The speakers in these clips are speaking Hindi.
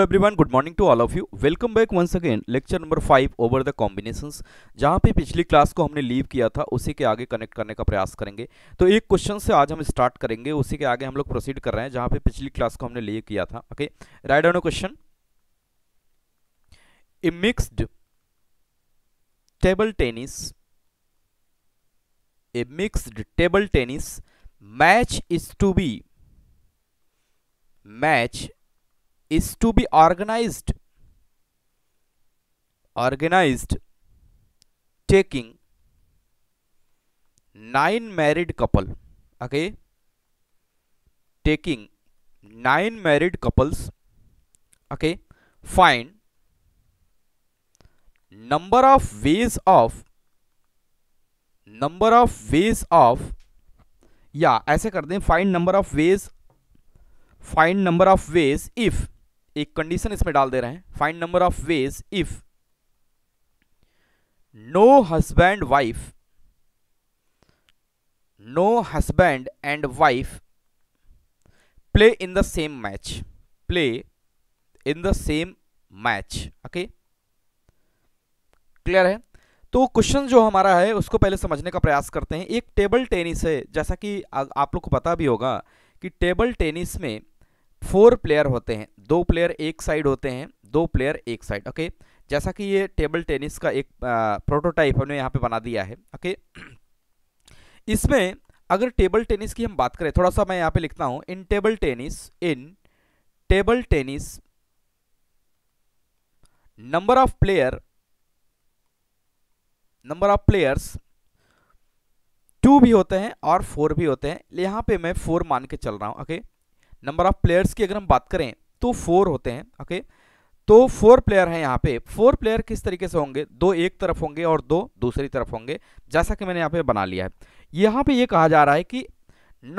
Hello everyone good morning to all of you welcome back once again lecture number five over the combinations जहां पे पिछली क्लास को हमने लीव किया था उसी के आगे कनेक्ट करने का प्रयास करेंगे तो एक क्वेश्चन से आज हम स्टार्ट करेंगे उसी के आगे हम लोग प्रोसीड कर रहे हैं जहां पे पिछली क्लास को हमने लीव किया था okay right on question a mixed table tennis a mixed table tennis match is to be match is to be organized organized taking nine married couple okay taking nine married couples okay find number of ways of number of ways of या ऐसे कर दें find number of ways find number of ways if एक कंडीशन इसमें डाल दे रहे हैं find number of ways if no husband wife no husband and wife play in the same match play in the same match okay clear है तो क्वेश्चन जो हमारा है उसको पहले समझने का प्रयास करते हैं एक टेबल टेनिस है जैसा कि आ, आप लोग को पता भी होगा कि टेबल टेनिस में फोर प्लेयर होते हैं दो प्लेयर एक साइड होते हैं दो प्लेयर एक साइड ओके जैसा कि ये टेबल टेनिस का एक प्रोटोटाइप हमने यहाँ पे बना दिया है ओके इसमें अगर टेबल टेनिस की हम बात करें थोड़ा सा मैं यहाँ पे लिखता हूँ in table tennis in table tennis number of player number of players two भी होते हैं और फोर भी होते हैं यहाँ पे मैं फोर मान के चल रहा हूँ okay okay? Number of players की अगर हम बात करें तो फोर होते हैं ओके तो फोर प्लेयर हैं यहाँ पे फोर प्लेयर किस तरीके से होंगे दो एक तरफ होंगे और दो दूसरी तरफ होंगे जैसा कि मैंने यहाँ पे बना लिया है यहाँ पे ये कहा जा रहा है कि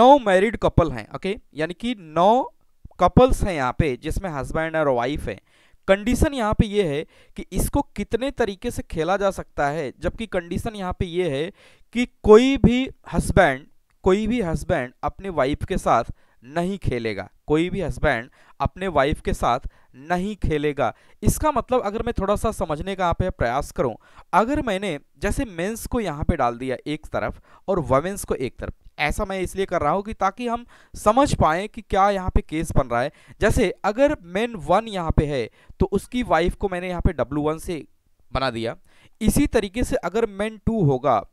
नौ मैरिड कपल हैं ओके यानी कि नौ कपल्स हैं यहाँ पे जिसमें हस्बैंड और वाइफ है कंडीशन यहाँ पे ये है कि इसको कितने तरीके से खेला जा सकता है जबकि कंडीशन यहाँ पे ये है कि कोई भी हस्बैंड कोई भी हस्बैंड अपने वाइफ के साथ नहीं खेलेगा कोई भी हस्बैंड अपने वाइफ के साथ नहीं खेलेगा इसका मतलब अगर मैं थोड़ा सा समझने का यहाँ पे प्रयास करूँ अगर मैंने जैसे मेंस को यहाँ पे डाल दिया एक तरफ और वमेंस को एक तरफ ऐसा मैं इसलिए कर रहा हूँ कि ताकि हम समझ पाएँ कि क्या यहाँ पे केस बन रहा है जैसे अगर मेन वन यहाँ पे है तो उसकी वाइफ को मैंने यहाँ पे डब्लू वन से बना दिया इसी तरीके से अगर मैन टू होगा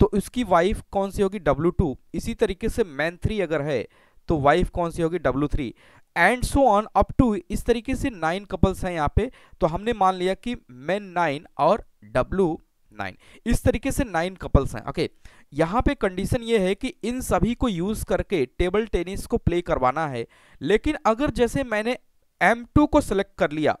तो उसकी वाइफ कौन सी होगी डब्लू टू इसी तरीके से मैन थ्री अगर है तो वाइफ कौन सी होगी W three and so on up to इस तरीके से नाइन कपल्स हैं यहाँ पे तो हमने मान लिया कि मैन नाइन और डब्लू नाइन इस तरीके से नाइन कपल्स हैं ओके okay. यहाँ पे कंडीशन ये है कि इन सभी को यूज़ करके टेबल टेनिस को प्ले करवाना है लेकिन अगर जैसे मैंने एम टू को सिलेक्ट कर लिया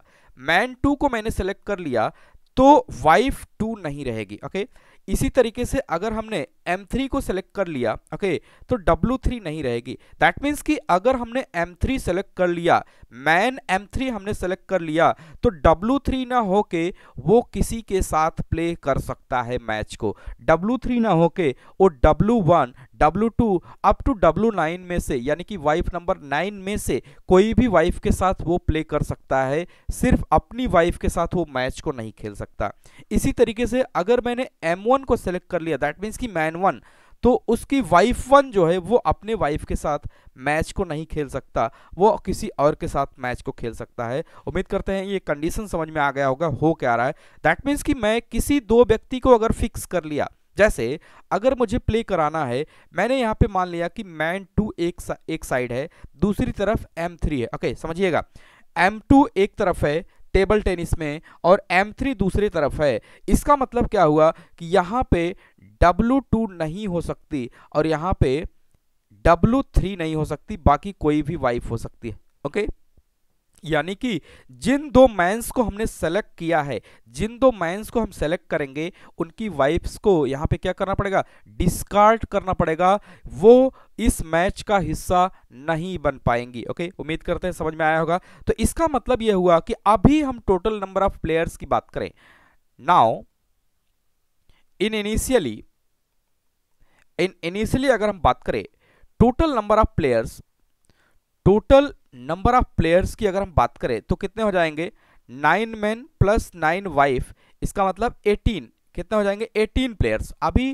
मैन टू को मैंने सेलेक्ट कर लिया तो वाइफ टू नहीं रहेगी ओके okay? इसी तरीके से अगर हमने M3 को सेलेक्ट कर लिया ओके okay, तो W3 नहीं रहेगी दैट मीन्स कि अगर हमने M3 सेलेक्ट कर लिया मैन M3 हमने सेलेक्ट कर लिया तो W3 ना होके वो किसी के साथ प्ले कर सकता है मैच को W3 ना होके वो W1, W2 up to W9 में से यानी कि वाइफ नंबर 9 में से कोई भी वाइफ के साथ वो प्ले कर सकता है सिर्फ अपनी वाइफ के साथ वो मैच को नहीं खेल सकता इसी तरीके से अगर मैंने M1 को सेलेक्ट कर लिया दैट मीन्स कि मैन वन तो उसकी वाइफ वन जो है वो अपने वाइफ के साथ मैच को नहीं खेल सकता वो किसी और के साथ मैच को खेल सकता है उम्मीद करते हैं ये कंडीशन समझ में आ गया होगा हो क्या रहा है दैट मीन्स कि मैं किसी दो व्यक्ति को अगर फिक्स कर लिया जैसे अगर मुझे प्ले कराना है मैंने यहाँ पे मान लिया कि मैन टू एक सा, एक साइड है दूसरी तरफ एम थ्री है ओके समझिएगा एम टू एक तरफ है टेबल टेनिस में और एम थ्री दूसरी तरफ है इसका मतलब क्या हुआ कि यहाँ पे डब्लू टू नहीं हो सकती और यहाँ पे डब्लू थ्री नहीं हो सकती बाकी कोई भी वाइफ हो सकती है ओके यानी कि जिन दो मैंस को हमने सेलेक्ट किया है जिन दो मैंस को हम सेलेक्ट करेंगे उनकी वाइफ्स को यहाँ पे क्या करना पड़ेगा डिस्कार्ड करना पड़ेगा वो इस मैच का हिस्सा नहीं बन पाएंगी ओके उम्मीद करते हैं समझ में आया होगा तो इसका मतलब ये हुआ कि अभी हम टोटल नंबर ऑफ प्लेयर्स की बात करें now in initially in initially अगर हम बात करें total number of players total number of players की अगर हम बात करें तो कितने हो जाएंगे nine man plus nine wife इसका मतलब एटीन कितने हो जाएंगे 18 प्लेयर्स अभी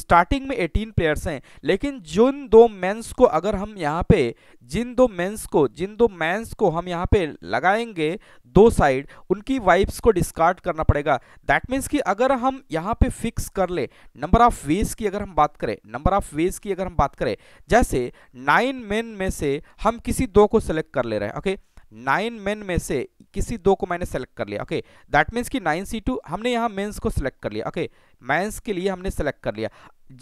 स्टार्टिंग में 18 प्लेयर्स हैं लेकिन जिन दो मेंस को अगर हम यहाँ पे जिन दो मेंस को जिन दो मेंस को हम यहाँ पे लगाएंगे दो साइड उनकी वाइब्स को डिस्कार्ड करना पड़ेगा दैट मीन्स कि अगर हम यहाँ पे फिक्स कर ले नंबर ऑफ वेज की अगर हम बात करें नंबर ऑफ वेज की अगर हम बात करें जैसे नाइन मेन में से हम किसी दो को सेलेक्ट कर ले रहे हैं ओके okay? नाइन मेन में से किसी दो को मैंने सेलेक्ट कर लिया ओके दैट मीन्स कि नाइन सी टू हमने यहाँ मेन्स को सेलेक्ट कर लिया ओके मैंस के लिए हमने सेलेक्ट कर लिया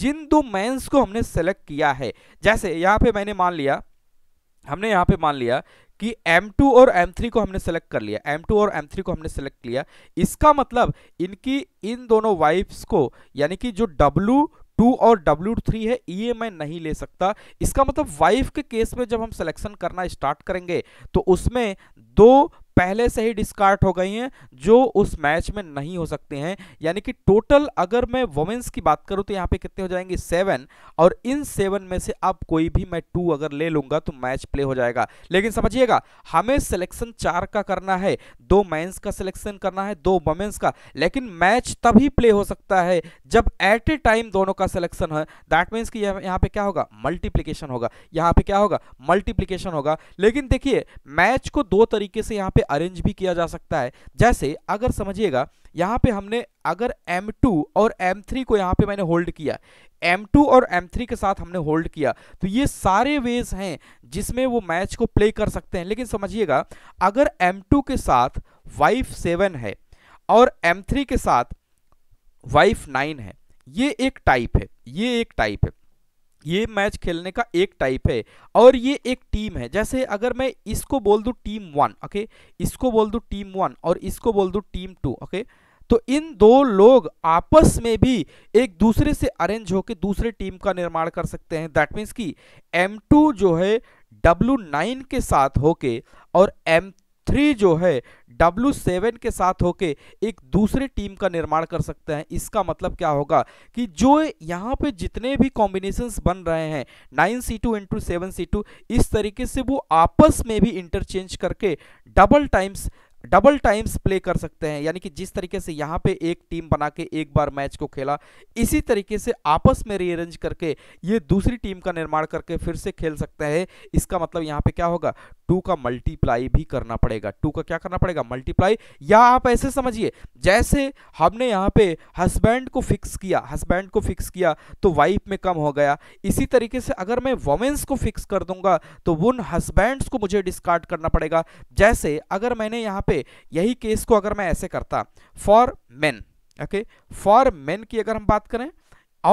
जिन दो मैंस को हमने सेलेक्ट किया है जैसे यहाँ पे मैंने मान लिया हमने यहाँ पे मान लिया कि M2 और M3 को हमने सेलेक्ट कर लिया M2 और M3 को हमने सेलेक्ट किया इसका मतलब इनकी इन दोनों वाइफ्स को यानी कि जो W टू और डब्ल्यू थ्री है ये e मैं नहीं ले सकता इसका मतलब वाइफ के केस में जब हम सिलेक्शन करना स्टार्ट करेंगे तो उसमें दो पहले से ही डिस्कार्ड हो गई हैं जो उस मैच में नहीं हो सकते हैं यानी कि टोटल अगर मैं वुमेन्स की बात करूं तो यहां पे कितने हो जाएंगे सेवन और इन सेवन में से अब कोई भी मैं टू अगर ले लूंगा तो मैच प्ले हो जाएगा लेकिन समझिएगा हमें सिलेक्शन चार का करना है दो मैंस का सिलेक्शन करना है दो वुमेन्स का लेकिन मैच तभी प्ले हो सकता है जब एट ए टाइम दोनों का सिलेक्शन है दैट मीन्स कि यहाँ पे क्या होगा मल्टीप्लीकेशन होगा यहाँ पे क्या होगा मल्टीप्लीकेशन होगा लेकिन देखिए मैच को दो तरीके से यहाँ पे अरेंज भी किया जा सकता है जैसे अगर समझिएगा यहाँ पे हमने अगर M2 और M3 को यहाँ पे मैंने होल्ड किया M2 और M3 के साथ हमने होल्ड किया तो ये सारे वेज हैं जिसमें वो मैच को प्ले कर सकते हैं लेकिन समझिएगा अगर M2 के साथ वाइफ सेवन है और M3 के साथ वाइफ नाइन है ये एक टाइप है ये एक टाइप है ये मैच खेलने का एक टाइप है और ये एक टीम है जैसे अगर मैं इसको बोल दूँ टीम वन ओके इसको बोल दूँ टीम वन और इसको बोल दूँ टीम टू ओके तो इन दो लोग आपस में भी एक दूसरे से अरेंज होकर दूसरे टीम का निर्माण कर सकते हैं दैट मीन्स कि M2 जो है W9 के साथ होके और M3 जो है डब्ल्यू सेवन के साथ होके एक दूसरे टीम का निर्माण कर सकते हैं इसका मतलब क्या होगा कि जो यहाँ पे जितने भी कॉम्बिनेशन बन रहे हैं nine C two into seven C two इस तरीके से वो आपस में भी इंटरचेंज करके double times double times play कर सकते हैं यानी कि जिस तरीके से यहाँ पे एक टीम बना के एक बार मैच को खेला इसी तरीके से आपस में रीअरेंज करके ये दूसरी टीम का निर्माण करके फिर से खेल सकते हैं इसका मतलब यहाँ पे क्या होगा टू का मल्टीप्लाई भी करना पड़ेगा टू का क्या करना पड़ेगा मल्टीप्लाई या आप ऐसे समझिए जैसे हमने यहाँ पे हस्बैंड को फिक्स किया हस्बैंड को फिक्स किया तो वाइफ में कम हो गया इसी तरीके से अगर मैं वोमेंस को फिक्स कर दूंगा तो उन हस्बैंड्स को मुझे डिस्कार्ड करना पड़ेगा जैसे अगर मैंने यहाँ पे यही केस को अगर मैं ऐसे करता for man okay for man की अगर हम बात करें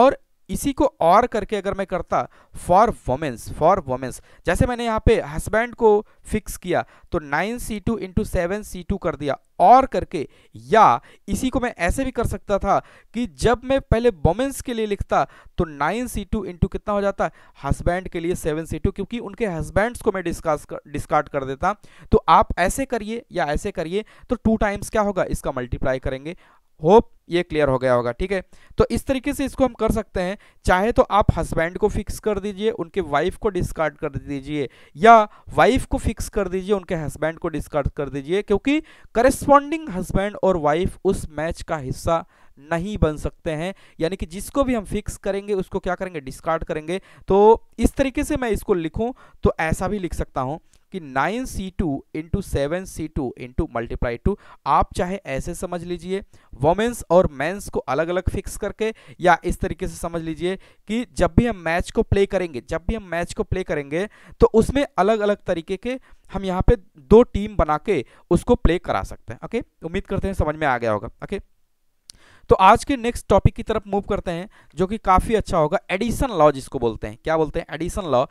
और इसी को और करके अगर मैं करता फॉर वोमेंस फॉर वोमेंस जैसे मैंने यहाँ पे हस्बैंड को फिक्स किया तो nine C two into seven C two कर दिया और करके या इसी को मैं ऐसे भी कर सकता था कि जब मैं पहले वोमेंस के लिए लिखता तो नाइन सी टू इंटू कितना हो जाता हस्बैंड के लिए सेवन सी टू क्योंकि उनके हस्बैंड्स को मैं डिस्कास कर, डिस्कार्ड कर देता तो आप ऐसे करिए या ऐसे करिए तो टू टाइम्स क्या होगा इसका मल्टीप्लाई करेंगे होप ये क्लियर हो गया होगा ठीक है तो इस तरीके से इसको हम कर सकते हैं चाहे तो आप हस्बैंड को फिक्स कर दीजिए उनके वाइफ को डिस्कार्ड कर दीजिए या वाइफ को फिक्स कर दीजिए उनके हस्बैंड को डिस्कार्ड कर दीजिए क्योंकि करेस्पॉन्डिंग हस्बैंड और वाइफ उस मैच का हिस्सा नहीं बन सकते हैं यानी कि जिसको भी हम फिक्स करेंगे उसको क्या करेंगे डिस्कार्ड करेंगे तो इस तरीके से मैं इसको लिखूं तो ऐसा भी लिख सकता हूं कि 9c2 C two into seven C two into multiply two आप चाहे ऐसे समझ लीजिए वोमेंस और मेंस को अलग अलग फिक्स करके या इस तरीके से समझ लीजिए कि जब भी हम मैच को प्ले करेंगे जब भी हम मैच को प्ले करेंगे तो उसमें अलग अलग तरीके के हम यहाँ पे दो टीम बना के उसको प्ले करा सकते हैं ओके उम्मीद करते हैं समझ में आ गया होगा ओके तो आज के नेक्स्ट टॉपिक की तरफ मूव करते हैं जो कि काफ़ी अच्छा होगा एडिशन लॉ जिसको बोलते हैं क्या बोलते हैं एडिशन लॉ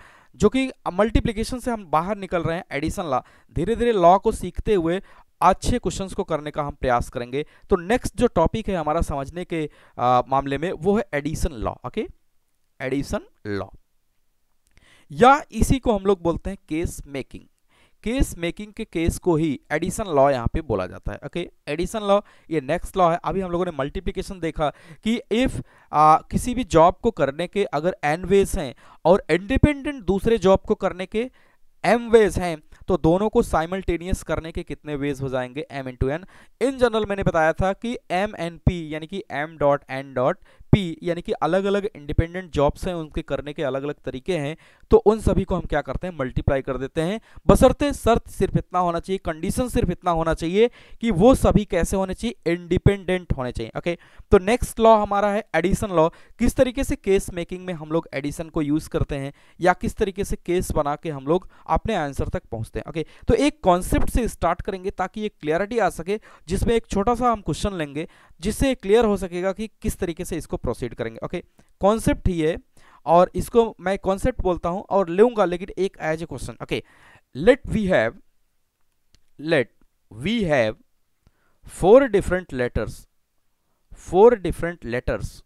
जो कि मल्टीप्लीकेशन से हम बाहर निकल रहे हैं एडिशन लॉ धीरे धीरे लॉ को सीखते हुए अच्छे क्वेश्चंस को करने का हम प्रयास करेंगे तो नेक्स्ट जो टॉपिक है हमारा समझने के आ, मामले में वो है addition law okay addition law या इसी को हम लोग बोलते हैं केस मेकिंग केस मेकिंग के केस को ही एडिशन लॉ यहाँ पे बोला जाता है ओके एडिशन लॉ ये नेक्स्ट लॉ है अभी हम लोगों ने मल्टीप्लिकेशन देखा कि इफ आ, किसी भी जॉब को करने के अगर एन वेज हैं और इंडिपेंडेंट दूसरे जॉब को करने के एम वेज हैं तो दोनों को साइमल्टेनियस करने के कितने वेज हो जाएंगे M into N in general मैंने बताया था कि एम एन पी यानी कि M dot N dot P यानी कि अलग अलग इंडिपेंडेंट जॉब्स हैं उनके करने के अलग अलग तरीके हैं तो उन सभी को हम क्या करते हैं मल्टीप्लाई कर देते हैं बसरते शर्त सिर्फ इतना होना चाहिए कंडीशन सिर्फ इतना होना चाहिए कि वो सभी कैसे होने चाहिए इंडिपेंडेंट होने चाहिए ओके तो नेक्स्ट लॉ हमारा है एडिशन लॉ किस तरीके से केस मेकिंग में हम लोग एडिशन को यूज करते हैं या किस तरीके से केस बना के हम लोग अपने आंसर तक पहुंचते हैं ओके तो एक कॉन्सेप्ट से स्टार्ट करेंगे ताकि ये क्लियरिटी आ सके जिसमें एक छोटा सा हम क्वेश्चन लेंगे जिससे क्लियर हो सकेगा कि किस तरीके से इसको प्रोसीड करेंगे ओके कॉन्सेप्ट ही है और इसको मैं कॉन्सेप्ट बोलता हूं और लूंगा लेकिन एक as a question okay let we have let we have four different letters four different letters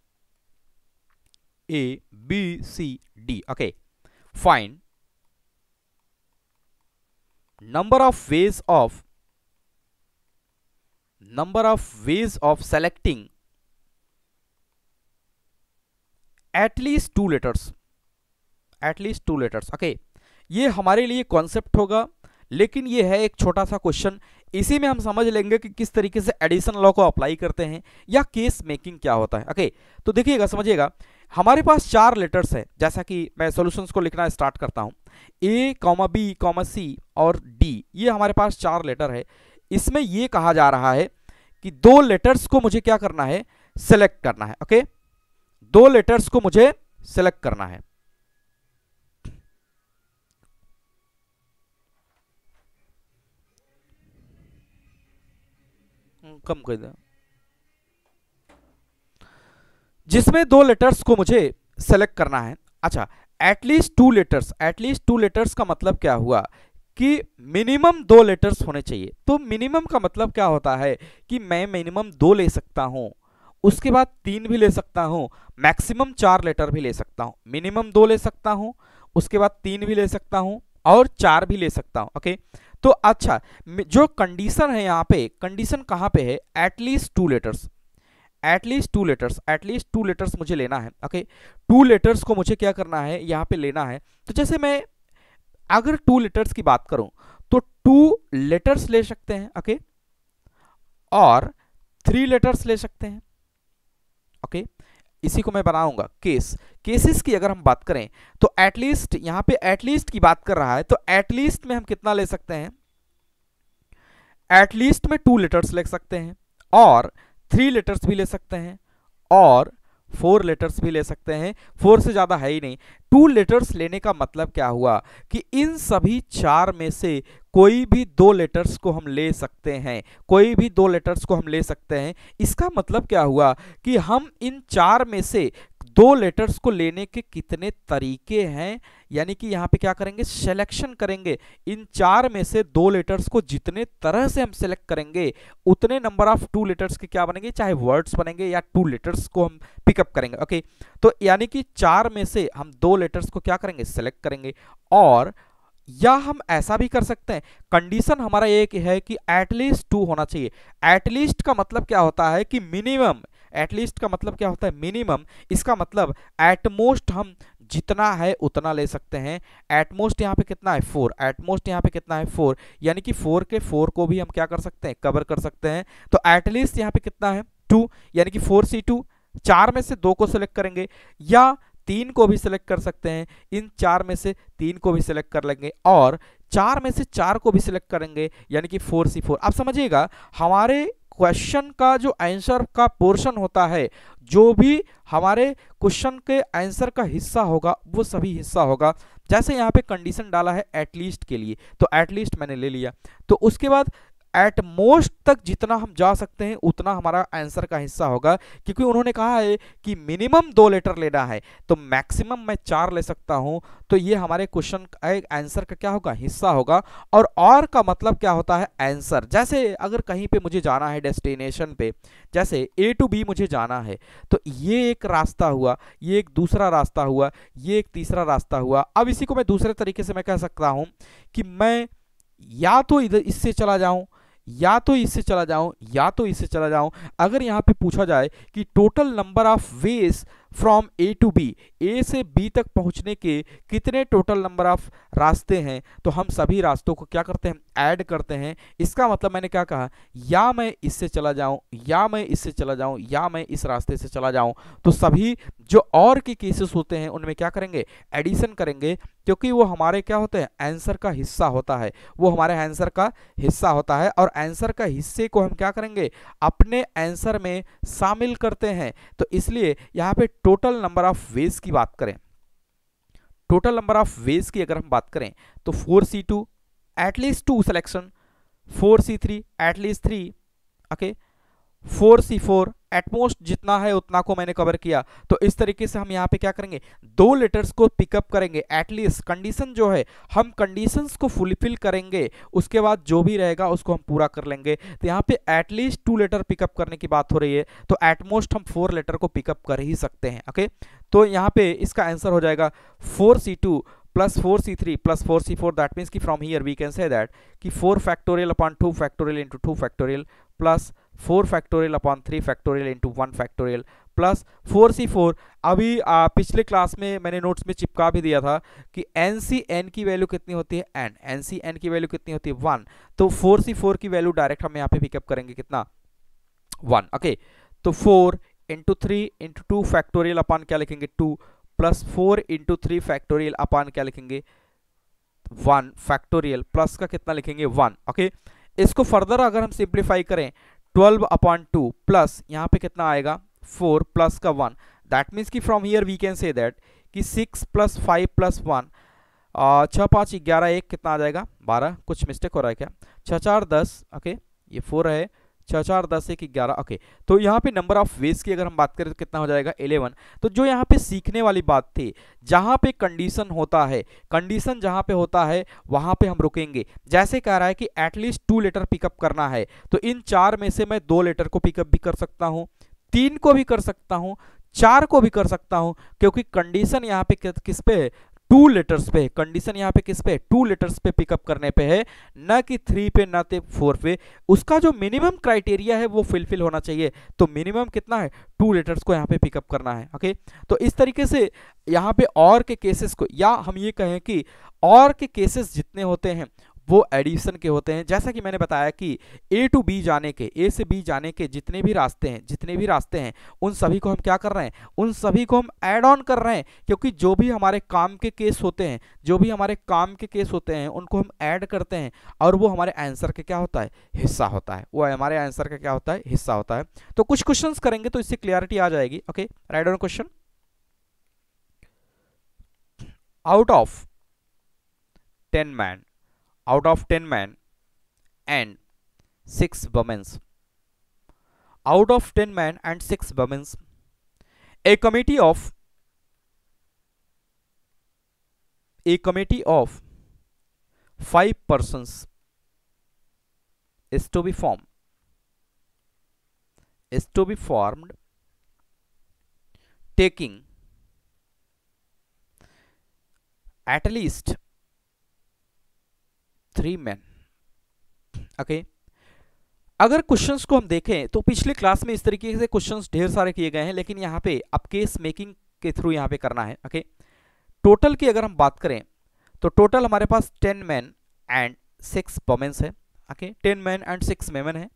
A B C D okay fine number of ways of number of ways of selecting at least two letters at least two letters okay ये हमारे लिए कॉन्सेप्ट होगा लेकिन ये है एक छोटा सा क्वेश्चन इसी में हम समझ लेंगे कि किस तरीके से एडिशन लॉ को अप्लाई करते हैं या केस मेकिंग क्या होता है ओके तो देखिएगा समझिएगा हमारे पास चार लेटर्स है जैसा कि मैं सॉल्यूशंस को लिखना स्टार्ट करता हूँ A comma B comma C और डी ये हमारे पास चार लेटर है इसमें ये कहा जा रहा है कि दो लेटर्स को मुझे क्या करना है सेलेक्ट करना है ओके okay? दो लेटर्स को मुझे सेलेक्ट करना है हम्म, कम कर दें जिसमें दो लेटर्स को मुझे सेलेक्ट करना है अच्छा at least two letters at least two letters का मतलब क्या हुआ कि मिनिमम दो लेटर्स होने चाहिए तो मिनिमम का मतलब क्या होता है कि मैं मिनिमम दो ले सकता हूं उसके बाद तीन भी ले सकता हूँ मैक्सिमम चार लेटर भी ले सकता हूँ मिनिमम दो ले सकता हूँ उसके बाद तीन भी ले सकता हूँ और चार भी ले सकता हूँ ओके तो अच्छा जो कंडीशन है यहाँ पे कंडीशन कहाँ पे है at least two letters at least two letters at least two letters मुझे लेना है ओके टू लेटर्स को मुझे क्या करना है यहाँ पे लेना है तो जैसे मैं अगर टू लेटर्स की बात करूँ तो टू लेटर्स ले सकते हैं ओके और थ्री लेटर्स ले सकते हैं ओके इसी को मैं बनाऊंगा केस केसेस की अगर हम बात करें तो एटलीस्ट यहां पे एटलीस्ट की बात कर रहा है तो एटलीस्ट में हम कितना ले सकते हैं एटलीस्ट में टू लेटर्स ले सकते हैं और थ्री लेटर्स भी ले सकते हैं और फोर लेटर्स भी ले सकते हैं फोर से ज़्यादा है ही नहीं टू लेटर्स लेने का मतलब क्या हुआ कि इन सभी चार में से कोई भी दो लेटर्स को हम ले सकते हैं कोई भी दो लेटर्स को हम ले सकते हैं इसका मतलब क्या हुआ कि हम इन चार में से दो लेटर्स को लेने के कितने तरीके हैं यानी कि यहाँ पे क्या करेंगे सेलेक्शन करेंगे इन चार में से दो लेटर्स को जितने तरह से हम सेलेक्ट करेंगे उतने नंबर ऑफ टू लेटर्स के क्या बनेंगे चाहे वर्ड्स बनेंगे या टू लेटर्स को हम पिकअप करेंगे ओके तो यानी कि चार में से हम दो लेटर्स को क्या करेंगे सेलेक्ट करेंगे और या हम ऐसा भी कर सकते हैं कंडीशन हमारा एक है कि एटलीस्ट टू होना चाहिए एटलीस्ट का मतलब क्या होता है कि मिनिमम एटलीस्ट का मतलब क्या होता है मिनिमम इसका मतलब एटमोस्ट हम जितना है उतना ले सकते हैं एटमोस्ट यहाँ पे कितना है फोर एटमोस्ट यहाँ पे कितना है फोर यानी कि फोर के फोर को भी हम क्या कर सकते हैं कवर कर सकते हैं तो एटलीस्ट यहाँ पे कितना है टू यानी कि फोर सी टू चार में से दो को सिलेक्ट करेंगे या तीन को भी सिलेक्ट कर सकते हैं इन चार में से तीन को भी सिलेक्ट कर लेंगे और चार में से चार को भी सिलेक्ट करेंगे यानी कि फोर सी फोर आप समझिएगा हमारे क्वेश्चन का जो आंसर का पोर्शन होता है जो भी हमारे क्वेश्चन के आंसर का हिस्सा होगा वो सभी हिस्सा होगा जैसे यहाँ पे कंडीशन डाला है एटलीस्ट के लिए तो एटलीस्ट मैंने ले लिया तो उसके बाद एट मोस्ट तक जितना हम जा सकते हैं उतना हमारा आंसर का हिस्सा होगा क्योंकि उन्होंने कहा है कि मिनिमम दो लेटर लेना है तो मैक्सिमम मैं चार ले सकता हूं तो ये हमारे क्वेश्चन आंसर का क्या होगा हिस्सा होगा और और का मतलब क्या होता है आंसर जैसे अगर कहीं पे मुझे जाना है डेस्टिनेशन पे जैसे ए टू बी मुझे जाना है तो ये एक रास्ता हुआ ये एक दूसरा रास्ता हुआ ये एक तीसरा रास्ता हुआ अब इसी को मैं दूसरे तरीके से मैं कह सकता हूँ कि मैं या तो इधर इससे चला जाऊं या तो इससे चला जाऊं या तो इससे चला जाऊं अगर यहां पे पूछा जाए कि total number of ways from A to B A से बी तक पहुंचने के कितने टोटल नंबर ऑफ रास्ते हैं तो हम सभी रास्तों को क्या करते हैं ऐड करते हैं इसका मतलब मैंने क्या कहा या मैं इससे चला जाऊं या मैं इससे चला जाऊं या मैं इस रास्ते से चला जाऊं तो सभी जो और के केसेस होते हैं उनमें क्या करेंगे एडिशन करेंगे क्योंकि वो हमारे क्या होते हैं आंसर का हिस्सा होता है वो हमारे आंसर का हिस्सा होता है और आंसर का हिस्से को हम क्या करेंगे अपने आंसर में शामिल करते हैं तो इसलिए यहाँ पे टोटल नंबर ऑफ वेज की बात करें टोटल नंबर ऑफ वेज की अगर हम बात करें तो four C two at least two selection four C three at least three okay four C four at most जितना है उतना को मैंने कवर किया तो इस तरीके से हम यहाँ पे क्या करेंगे दो लेटर्स को पिकअप करेंगे एटलीस्ट कंडीशन जो है हम कंडीशंस को फुलफिल करेंगे उसके बाद जो भी रहेगा उसको हम पूरा कर लेंगे तो यहाँ पे एटलीस्ट टू लेटर पिकअप करने की बात हो रही है तो एटमोस्ट हम फोर लेटर को पिकअप कर ही सकते हैं ओके तो यहाँ पे इसका आंसर हो जाएगा four C two plus four C three plus four C four that means की from here we can say that कि four factorial upon two factorial into two factorial plus four factorial upon three factorial into one factorial plus four C four अभी आ, पिछले क्लास में मैंने नोट्स में चिपका भी दिया था कि एन सी एन की वैल्यू कितनी होती है एन एन सी एन की वैल्यू कितनी होती है वन तो फोर सी फोर की वैल्यू डायरेक्ट हम यहाँ पे पिकअप करेंगे कितना वन ओके okay. तो four into three into two factorial upon क्या लिखेंगे two plus four into three factorial upon क्या लिखेंगे वन फैक्टोरियल प्लस का कितना लिखेंगे वन ओके okay. इसको फर्दर अगर हम सिंप्लीफाई करें ट्वेल्व अपॉन टू प्लस यहाँ पे कितना आएगा फोर प्लस का वन दैट मीन्स कि from here we can say that कि six plus five plus one छः पाँच ग्यारह एक कितना आ जाएगा बारह कुछ मिस्टेक हो रहा है क्या छः चार दस ओके ये फोर है छः चार दस एक ग्यारह ओके तो यहाँ पे नंबर ऑफ वेज की अगर हम बात करें तो कितना हो जाएगा एलेवन तो जो यहाँ पे सीखने वाली बात थी जहाँ पे कंडीशन होता है कंडीशन जहाँ पे होता है वहाँ पे हम रुकेंगे जैसे कह रहा है कि एटलीस्ट टू लेटर पिकअप करना है तो इन चार में से मैं दो लेटर को पिकअप भी कर सकता हूँ तीन को भी कर सकता हूँ चार को भी कर सकता हूँ क्योंकि कंडीशन यहाँ पे किस पे है टू लेटर्स पे कंडीशन यहाँ पे किस पे टू लेटर्स पे पिकअप करने पे है ना कि थ्री पे ना तो फोर पे उसका जो मिनिमम क्राइटेरिया है वो फुलफिल होना चाहिए तो मिनिमम कितना है टू लेटर्स को यहाँ पे पिकअप करना है ओके तो इस तरीके से यहाँ पे और के केसेस को या हम ये कहें कि और के केसेस जितने होते हैं वो एडिशन के होते हैं जैसा कि मैंने बताया कि ए टू बी जाने के ए से बी जाने के जितने भी रास्ते हैं जितने भी रास्ते हैं उन सभी को हम क्या कर रहे हैं उन सभी को हम ऐड ऑन कर रहे हैं क्योंकि जो भी हमारे काम के केस होते हैं जो भी हमारे काम के केस होते हैं उनको हम ऐड करते हैं और वो हमारे आंसर के क्या होता है हिस्सा होता है वो हमारे आंसर का क्या होता है हिस्सा होता है तो कुछ क्वेश्चन करेंगे तो इससे क्लियरिटी आ जाएगी okay right on question out of ten man out of 10 men and 6 women out of 10 men and 6 women a committee of a committee of 5 persons is to be formed is to be formed taking at least three man okay अगर क्वेश्चंस को हम देखें तो पिछले क्लास में इस तरीके से क्वेश्चंस ढेर सारे किए गए हैं लेकिन यहाँ पे अब केस मेकिंग के थ्रू यहाँ पे करना है ओके टोटल की अगर हम बात करें तो टोटल हमारे पास ten man and six womens है okay ten man and six women है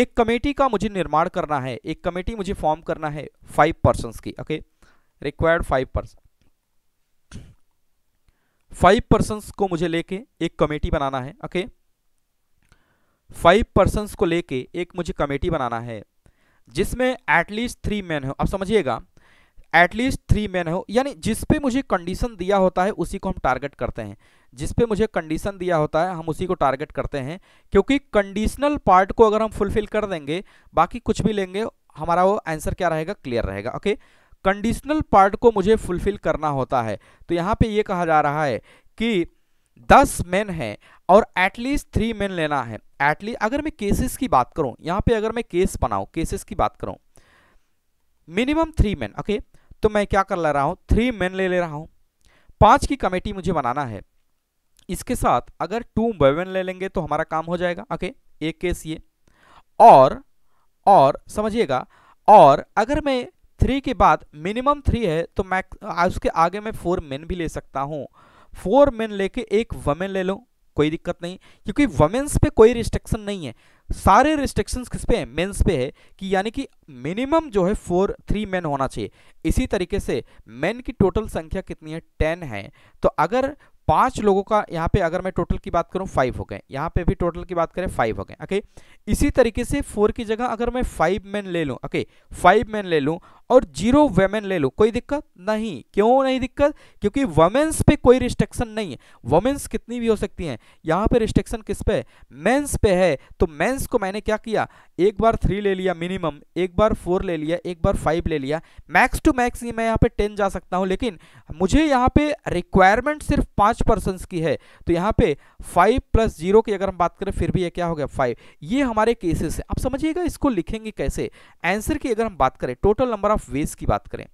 एक कमेटी का मुझे निर्माण करना है एक कमेटी मुझे फॉर्म करना है फाइव पर्सन की okay required five person five person को मुझे लेके एक कमेटी बनाना है ओके फाइव पर्सन को लेके एक मुझे कमेटी बनाना है जिसमें एटलीस्ट थ्री मैन हो आप समझिएगा एटलीस्ट थ्री मैन हो यानी जिस पे मुझे कंडीशन दिया होता है उसी को हम टारगेट करते हैं जिस पे मुझे कंडीशन दिया होता है हम उसी को टारगेट करते हैं क्योंकि कंडीशनल पार्ट को अगर हम फुलफिल कर देंगे बाकी कुछ भी लेंगे हमारा वो आंसर क्या रहेगा क्लियर रहेगा ओके कंडीशनल पार्ट को मुझे फुलफिल करना होता है तो यहाँ पे ये कहा जा रहा है कि दस मेन हैं और एटलीस्ट थ्री मेन लेना है एटलीस्ट अगर मैं केसेस की बात करूँ यहाँ पे अगर मैं केस बनाऊँ केसेस की बात करूँ मिनिमम थ्री मेन ओके तो मैं क्या कर ले रहा हूँ थ्री मेन ले ले रहा हूँ पाँच की कमेटी मुझे बनाना है इसके साथ अगर टू वेवन ले लेंगे तो हमारा काम हो जाएगा ओके एक केस ये और और समझिएगा और अगर मैं थ्री के बाद मिनिमम थ्री है तो मैं उसके आगे मैं फोर मेन भी ले सकता हूँ फोर मेन लेके एक वमेन ले लो कोई दिक्कत नहीं क्योंकि वमेन्स पे कोई रिस्ट्रिक्शन नहीं है सारे रिस्ट्रिक्शन किस पे हैं मेन्स पे है कि यानी कि मिनिमम जो है फोर थ्री मैन होना चाहिए इसी तरीके से मैन की टोटल संख्या कितनी है टेन है तो अगर पांच लोगों का यहाँ पे अगर मैं टोटल की बात करूँ फाइव हो गए यहाँ पे भी टोटल की बात करें फाइव हो गए ओके इसी तरीके से फोर की जगह अगर मैं फाइव मैन ले लूँ ओके फाइव मैन ले लूँ और जीरो वेमेन ले लो कोई दिक्कत नहीं क्यों नहीं दिक्कत क्योंकि वमेन्स पे कोई रिस्ट्रिक्शन नहीं है वमेन्स कितनी भी हो सकती हैं यहाँ पे रिस्ट्रिक्शन किस पे मेंस पे है तो मेंस को मैंने क्या किया एक बार थ्री ले लिया मिनिमम एक बार फोर ले लिया एक बार फाइव ले लिया मैक्स टू मैक्स मैं यहाँ पे टेन जा सकता हूँ लेकिन मुझे यहाँ पे रिक्वायरमेंट सिर्फ पाँच पर्सन की है तो यहाँ पे फाइव प्लस जीरो की अगर हम बात करें फिर भी ये क्या हो गया फाइव ये हमारे केसेस है आप समझिएगा इसको लिखेंगे कैसे आंसर की अगर हम बात करें total number of of ways की बात करें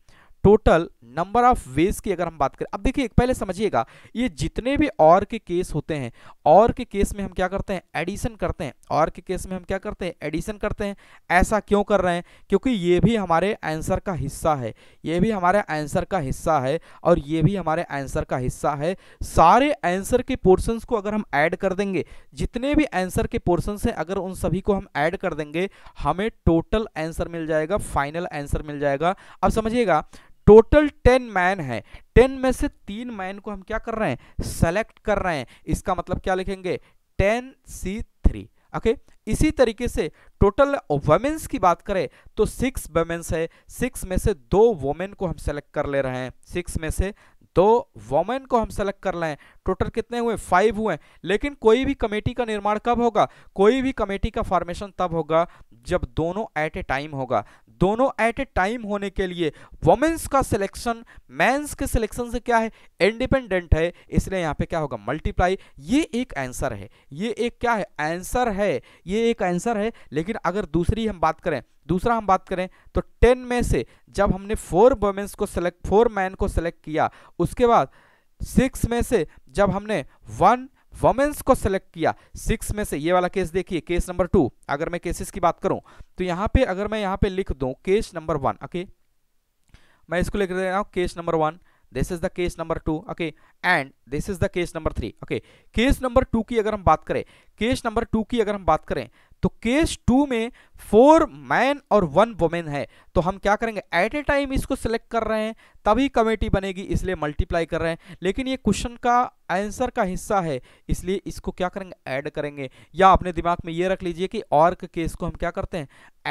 टोटल नंबर ऑफ वेज की अगर हम बात करें अब देखिए पहले समझिएगा ये जितने भी और के केस होते हैं और के केस में हम क्या करते हैं एडिशन करते हैं और के केस में हम क्या करते हैं एडिशन करते हैं ऐसा क्यों कर रहे हैं क्योंकि ये भी हमारे आंसर का हिस्सा है ये भी हमारे आंसर का हिस्सा है और ये भी हमारे आंसर का हिस्सा है सारे आंसर के पोर्सन्स को अगर हम ऐड कर देंगे जितने भी आंसर के पोर्सन हैं अगर उन सभी को हम ऐड कर देंगे हमें टोटल आंसर मिल जाएगा फाइनल आंसर मिल जाएगा अब समझिएगा टोटल टेन मैन है टेन में से तीन मैन को हम क्या कर रहे हैं सेलेक्ट कर रहे हैं इसका मतलब क्या लिखेंगे टेन सी थ्री ओके इसी तरीके से टोटल वुमेन्स की बात करें तो सिक्स वेमेन्स है सिक्स में से दो वोमेन को हम सेलेक्ट कर ले रहे हैं सिक्स में से दो वोमेन को हम सेलेक्ट कर लें टोटल कितने हुए फाइव हुए लेकिन कोई भी कमेटी का निर्माण कब होगा कोई भी कमेटी का फॉर्मेशन तब होगा जब दोनों एट ए टाइम होगा दोनों एट ए टाइम होने के लिए वोमेंस का सिलेक्शन मैंस के सिलेक्शन से क्या है इंडिपेंडेंट है इसलिए यहाँ पे क्या होगा मल्टीप्लाई ये एक आंसर है ये एक क्या है आंसर है ये एक आंसर है लेकिन अगर दूसरी हम बात करें दूसरा हम बात करें तो टेन में से जब हमने फोर वोमेंस को सेलेक्ट फोर मैन को सेलेक्ट किया उसके बाद सिक्स में से जब हमने वन वोमेन्स को सिलेक्ट किया सिक्स में से ये वाला केस देखिए केस नंबर टू अगर मैं केसेस की बात करूं तो यहाँ पे अगर मैं यहाँ पे लिख दूं केस नंबर वन ओके मैं इसको लिख दे रहा हूँ case number one this is the case number two okay and this is the case number three okay case number two की अगर हम बात करें केस नंबर टू की अगर हम बात करें तो केस टू में फोर मैन और वन वुमेन है तो हम क्या करेंगे एट ए टाइम इसको सिलेक्ट कर रहे हैं तभी कमेटी बनेगी इसलिए मल्टीप्लाई कर रहे हैं लेकिन ये क्वेश्चन का आंसर का हिस्सा है इसलिए इसको क्या करेंगे ऐड करेंगे या अपने दिमाग में ये रख लीजिए कि और केस को हम क्या करते हैं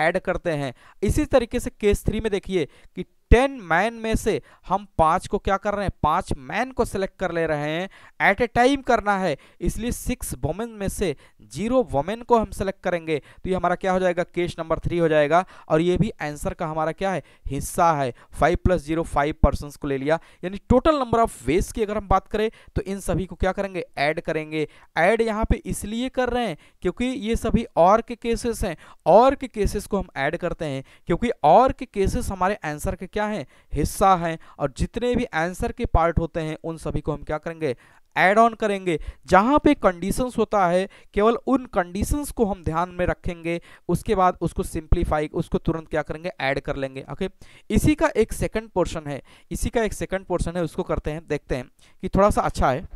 ऐड करते हैं इसी तरीके से केस थ्री में देखिए कि टेन मैन में से हम पांच को क्या कर रहे हैं पांच मैन को सिलेक्ट कर ले रहे हैं एट ए टाइम करना है इसलिए सिक्स वोमेन में से जीरो वोमेन को हम सेलेक्ट करेंगे तो ये हमारा क्या हो जाएगा केस नंबर थ्री हो जाएगा और ये भी आंसर का हमारा क्या है हिस्सा है five plus zero five person को ले लिया यानी टोटल नंबर ऑफ वेज की अगर हम बात करें तो इन सभी को क्या करेंगे ऐड करेंगे ऐड यहाँ पे इसलिए कर रहे हैं क्योंकि ये सभी और के केसेस हैं और के केसेस को हम ऐड करते हैं क्योंकि और के केसेस हमारे आंसर के क्या क्या है हिस्सा है और जितने भी आंसर के पार्ट होते हैं उन सभी को हम क्या करेंगे एड ऑन करेंगे जहाँ पे कंडीशंस होता है केवल उन कंडीशंस को हम ध्यान में रखेंगे उसके बाद उसको सिंप्लीफाई उसको तुरंत क्या करेंगे ऐड कर लेंगे ओके इसी का एक सेकंड पोर्शन है इसी का एक सेकंड पोर्शन है उसको करते हैं देखते हैं कि थोड़ा सा अच्छा है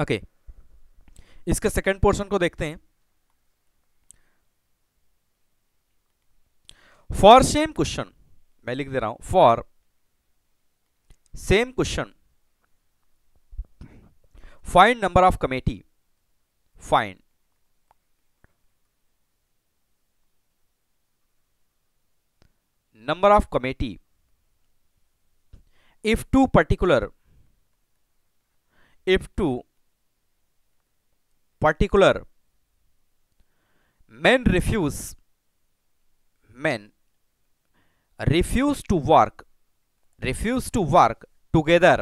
ओके okay. इसके सेकेंड पोर्शन को देखते हैं फॉर सेम क्वेश्चन मैं लिख दे रहा हूं for same question find number of committee find number of committee if two particular if two particular men refuse men refuse to work refuse to work together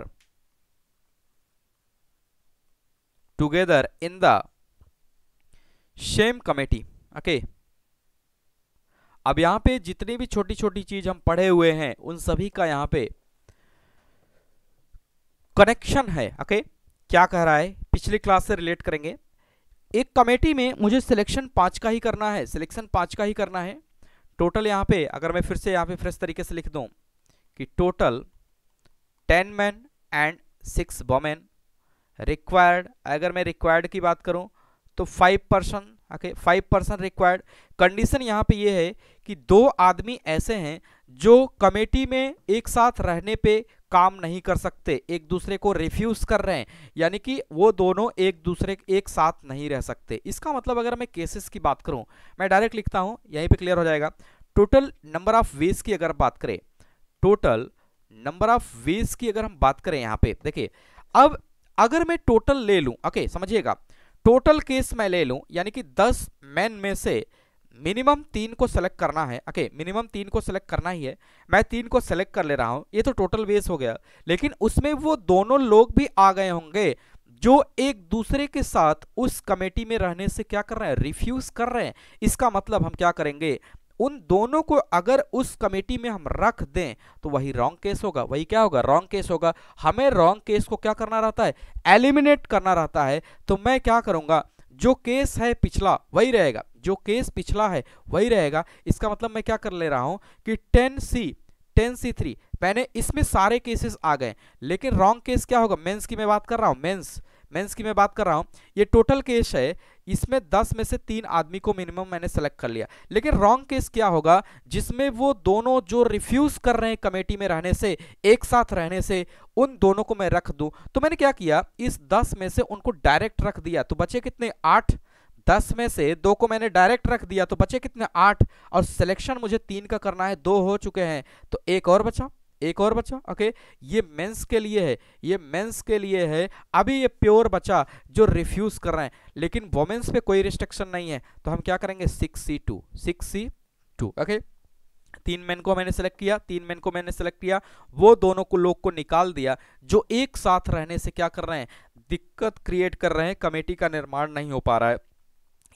together in the same committee okay अब यहाँ पे जितनी भी छोटी छोटी चीज हम पढ़े हुए हैं उन सभी का यहाँ पे कनेक्शन है ओके okay? क्या कह रहा है पिछली क्लास से रिलेट करेंगे एक कमेटी में मुझे सिलेक्शन पाँच का ही करना है सिलेक्शन पाँच का ही करना है टोटल यहाँ पे अगर मैं फिर से यहाँ पे फ्रेश तरीके से लिख दूँ कि total ten man and six women required अगर मैं रिक्वायर्ड की बात करूँ तो five person okay five person required condition यहाँ पे ये है कि दो आदमी ऐसे हैं जो कमेटी में एक साथ रहने पे काम नहीं कर सकते एक दूसरे को रिफ्यूज़ कर रहे हैं यानी कि वो दोनों एक दूसरे एक साथ नहीं रह सकते इसका मतलब अगर मैं केसेस की बात करूं मैं डायरेक्ट लिखता हूं यहीं पे क्लियर हो जाएगा टोटल नंबर ऑफ वेज की अगर बात करें टोटल नंबर ऑफ वेज की अगर हम बात करें यहाँ पे देखिए अब अगर मैं टोटल ले लूँ ओके समझिएगा टोटल केस मैं ले लूँ यानी कि दस मैन में से मिनिमम तीन को सेलेक्ट करना है ओके मिनिमम तीन को सेलेक्ट करना ही है मैं तीन को सेलेक्ट कर ले रहा हूँ ये तो टोटल वेस्ट हो गया लेकिन उसमें वो दोनों लोग भी आ गए होंगे जो एक दूसरे के साथ उस कमेटी में रहने से क्या कर रहे हैं रिफ्यूज कर रहे हैं इसका मतलब हम क्या करेंगे उन दोनों को अगर उस कमेटी में हम रख दें तो वही रॉन्ग केस होगा वही क्या होगा रॉन्ग केस होगा हमें रॉन्ग केस को क्या करना रहता है एलिमिनेट करना रहता है तो मैं क्या करूंगा जो केस है पिछला वही रहेगा जो केस पिछला है वही रहेगा इसका मतलब मैं क्या कर ले रहा हूँ कि ten C ten C three मैंने इसमें सारे केसेस आ गए लेकिन रॉन्ग केस क्या होगा मेंस की मैं बात कर रहा हूँ मेंस मेंस की मैं बात कर रहा हूँ ये टोटल केस है इसमें दस में से तीन आदमी को मिनिमम मैंने सेलेक्ट कर लिया लेकिन रॉन्ग केस क्या होगा जिसमें वो दोनों जो रिफ्यूज़ कर रहे हैं कमेटी में रहने से एक साथ रहने से उन दोनों को मैं रख दूँ तो मैंने क्या किया इस दस में से उनको डायरेक्ट रख दिया तो बचे कितने आठ दस में से दो को मैंने डायरेक्ट रख दिया तो बचे कितने आठ और सिलेक्शन मुझे तीन का करना है दो हो चुके हैं तो एक और बचा एक और बच्चा ओके ये मेंस के लिए है ये मेंस के लिए है अभी ये प्योर बच्चा जो रिफ्यूज कर रहे हैं लेकिन वोमेंस पे कोई रिस्ट्रिक्शन नहीं है तो हम क्या करेंगे six C two six C two okay तीन मैन को मैंने सेलेक्ट किया तीन मैन को मैंने सेलेक्ट किया वो दोनों को लोग को निकाल दिया जो एक साथ रहने से क्या कर रहे हैं दिक्कत क्रिएट कर रहे हैं कमेटी का निर्माण नहीं हो पा रहा है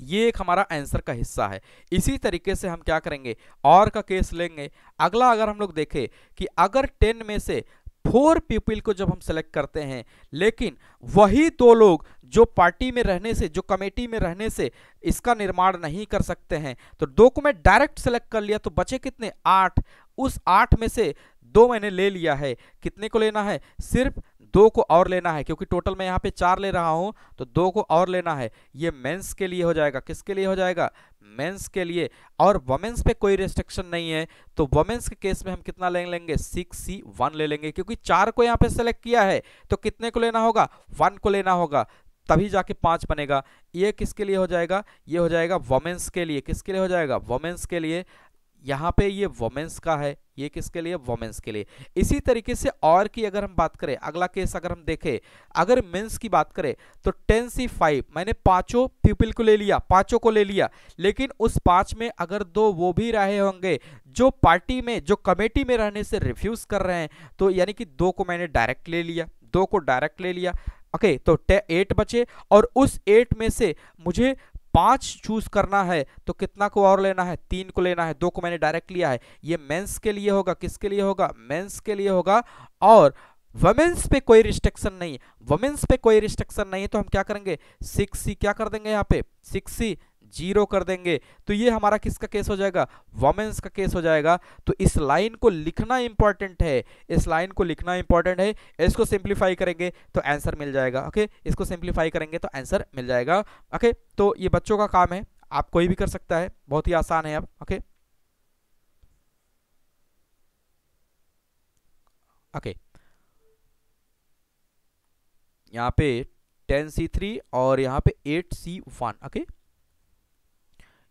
ये एक हमारा आंसर का हिस्सा है इसी तरीके से हम क्या करेंगे और का केस लेंगे अगला अगर हम लोग देखें कि अगर टेन में से फोर पीपल को जब हम सेलेक्ट करते हैं लेकिन वही दो लोग जो पार्टी में रहने से जो कमेटी में रहने से इसका निर्माण नहीं कर सकते हैं तो दो को मैं डायरेक्ट सेलेक्ट कर लिया तो बचे कितने आठ उस आठ में से दो मैंने ले लिया है कितने को लेना है सिर्फ दो को और लेना है क्योंकि टोटल मैं यहाँ पे चार ले रहा हूँ तो दो को और लेना है ये मेंस के लिए हो जाएगा किसके लिए हो जाएगा मेंस के लिए और वमेंस पे कोई रिस्ट्रिक्शन नहीं है तो वमेंस के केस में हम कितना ले लेंगे सिक्स सी वन ले लेंगे क्योंकि चार को यहाँ पे सेलेक्ट किया है तो कितने को लेना होगा वन को लेना होगा तभी जाके पाँच बनेगा ये किसके लिए हो जाएगा ये हो जाएगा वमेंस के लिए किसके लिए हो जाएगा वमेंस के लिए यहाँ पे ये वोमेंस का है ये किसके लिए वोमेंस के लिए इसी तरीके से और की अगर हम बात करें अगला केस अगर हम देखें अगर मेंस की बात करें तो टेन सी फाइव मैंने पांचों पीपल को ले लिया पांचों को ले लिया लेकिन उस पांच में अगर दो वो भी रहे होंगे जो पार्टी में जो कमेटी में रहने से रिफ्यूज कर रहे हैं तो यानी कि दो को मैंने डायरेक्ट ले लिया दो को डायरेक्ट ले लिया ओके okay, तो एट बचे और उस एट में से मुझे पांच चूज करना है तो कितना को और लेना है तीन को लेना है दो को मैंने डायरेक्ट लिया है ये मेंस के लिए होगा किसके लिए होगा मेंस के लिए होगा और वमेन्स पे कोई रिस्ट्रिक्शन नहीं वमेन्स पे कोई रिस्ट्रिक्शन नहीं है तो हम क्या करेंगे सिक्स सी क्या कर देंगे यहाँ पे सिक्स सी जीरो कर देंगे तो ये हमारा किसका केस हो जाएगा वमेंस का केस हो जाएगा तो इस लाइन को लिखना इंपॉर्टेंट है इस लाइन को लिखना इंपॉर्टेंट है इसको सिंप्लीफाई करेंगे तो आंसर मिल जाएगा ओके इसको सिंप्लीफाई करेंगे तो आंसर मिल जाएगा ओके तो ये बच्चों का काम है आप कोई भी कर सकता है बहुत ही आसान है अब ओके ओके यहाँ पे टेन सी थ्री और यहाँ पे एट सी वन ओके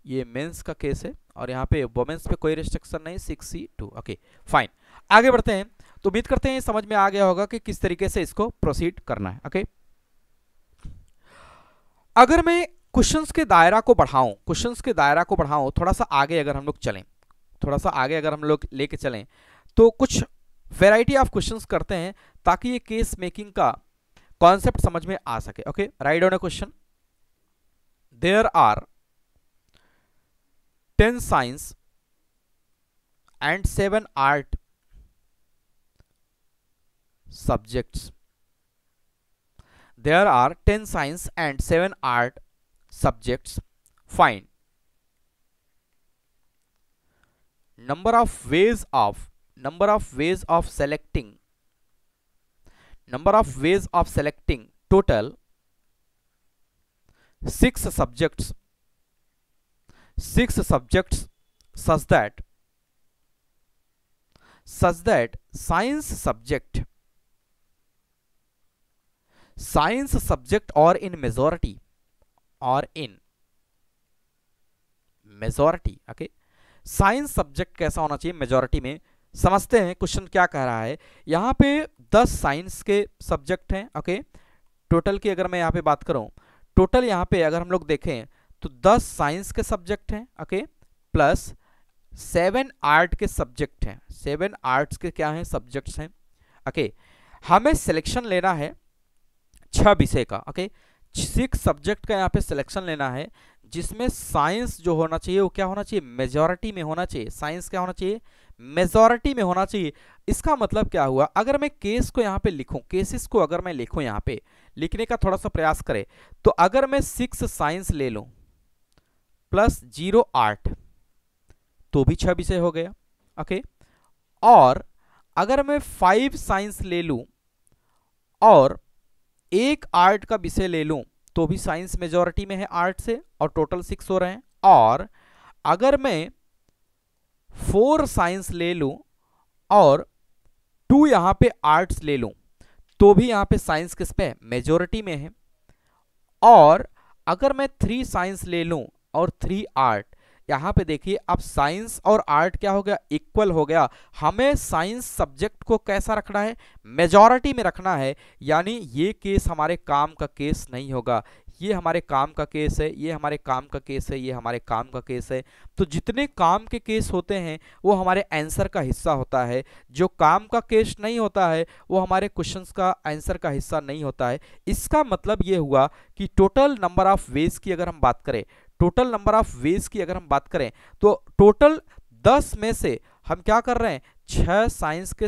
ये मेंस का केस है और यहाँ पे वोमेंस पे कोई रिस्ट्रिक्शन नहीं six C two okay fine आगे बढ़ते हैं तो उम्मीद करते हैं समझ में आ गया होगा कि किस तरीके से इसको प्रोसीड करना है ओके अगर मैं क्वेश्चंस के दायरा को बढ़ाऊं क्वेश्चंस के दायरा को बढ़ाऊं थोड़ा सा आगे अगर हम लोग चलें थोड़ा सा आगे अगर हम लोग लेके चलें तो कुछ वेराइटी ऑफ क्वेश्चन करते हैं ताकि ये केस मेकिंग का कॉन्सेप्ट समझ में आ सके okay right on a question there are 10 science and 7 art subjects there are 10 science and 7 art subjects Fine. number of ways of number of ways of selecting number of ways of selecting total 6 subjects six subjects such that such that science subject science subject or in majority or in majority okay science subject कैसा होना चाहिए मेजोरिटी में समझते हैं क्वेश्चन क्या कह रहा है यहाँ पे दस साइंस के सब्जेक्ट हैं ओके टोटल की अगर मैं यहाँ पे बात करूँ टोटल यहाँ पे अगर हम लोग देखें तो दस साइंस के सब्जेक्ट हैं ओके प्लस सेवन आर्ट के सब्जेक्ट हैं सेवन आर्ट्स के क्या हैं सब्जेक्ट्स हैं ओके हमें सिलेक्शन लेना है छह विषय का ओके सिक्स सब्जेक्ट का यहाँ पे सिलेक्शन लेना है जिसमें साइंस जो होना चाहिए वो क्या होना चाहिए मेजोरिटी में होना चाहिए साइंस क्या होना चाहिए मेजोरिटी में होना चाहिए इसका मतलब क्या हुआ अगर मैं केस को यहाँ पे लिखूँ केसेस को अगर मैं लिखूँ यहाँ पे लिखने का थोड़ा सा प्रयास करें तो अगर मैं सिक्स साइंस ले लूँ प्लस जीरो आठ तो भी छह विषय हो गया ओके और अगर मैं फाइव साइंस ले लूं और एक आर्ट का विषय ले लूं तो भी साइंस मेजॉरिटी में है आर्ट से और टोटल सिक्स हो रहे हैं और अगर मैं फोर साइंस ले लूं और टू यहां पे आर्ट्स ले लूं तो भी यहां पे साइंस किस पे मेजॉरिटी में है और अगर मैं थ्री साइंस ले लूं और थ्री आर्ट यहाँ पे देखिए अब साइंस और आर्ट क्या हो गया इक्वल हो गया हमें साइंस सब्जेक्ट को कैसा रखना है मेजॉरिटी में रखना है यानी ये केस हमारे काम का केस नहीं होगा ये हमारे काम का केस है ये हमारे काम का केस है ये हमारे काम का केस है तो जितने काम के केस होते हैं वो हमारे आंसर का हिस्सा होता है जो काम का केस नहीं होता है वो हमारे क्वेश्चन का आंसर का हिस्सा नहीं होता है इसका मतलब ये हुआ कि टोटल नंबर ऑफ वेज की अगर हम बात करें टोटल नंबर ऑफ वेज की अगर हम बात करें तो टोटल दस में से हम क्या कर रहे हैं छह साइंस के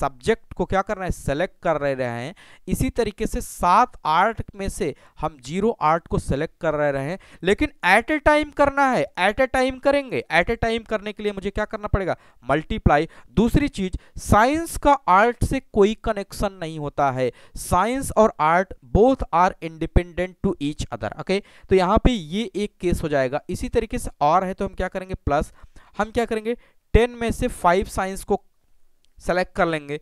सब्जेक्ट को क्या कर रहे हैं सेलेक्ट कर रहे हैं इसी तरीके से सात आर्ट में से हम जीरो आर्ट को सेलेक्ट कर रहे हैं लेकिन एट ए टाइम करना है एट ए टाइम करेंगे एट ए टाइम करने के लिए मुझे क्या करना पड़ेगा मल्टीप्लाई दूसरी चीज साइंस का आर्ट से कोई कनेक्शन नहीं होता है साइंस और art both are independent to each other okay तो यहाँ पे ये एक केस हो जाएगा इसी तरीके से और है तो हम क्या करेंगे प्लस हम क्या करेंगे टेन में से फाइव साइंस को सेलेक्ट कर लेंगे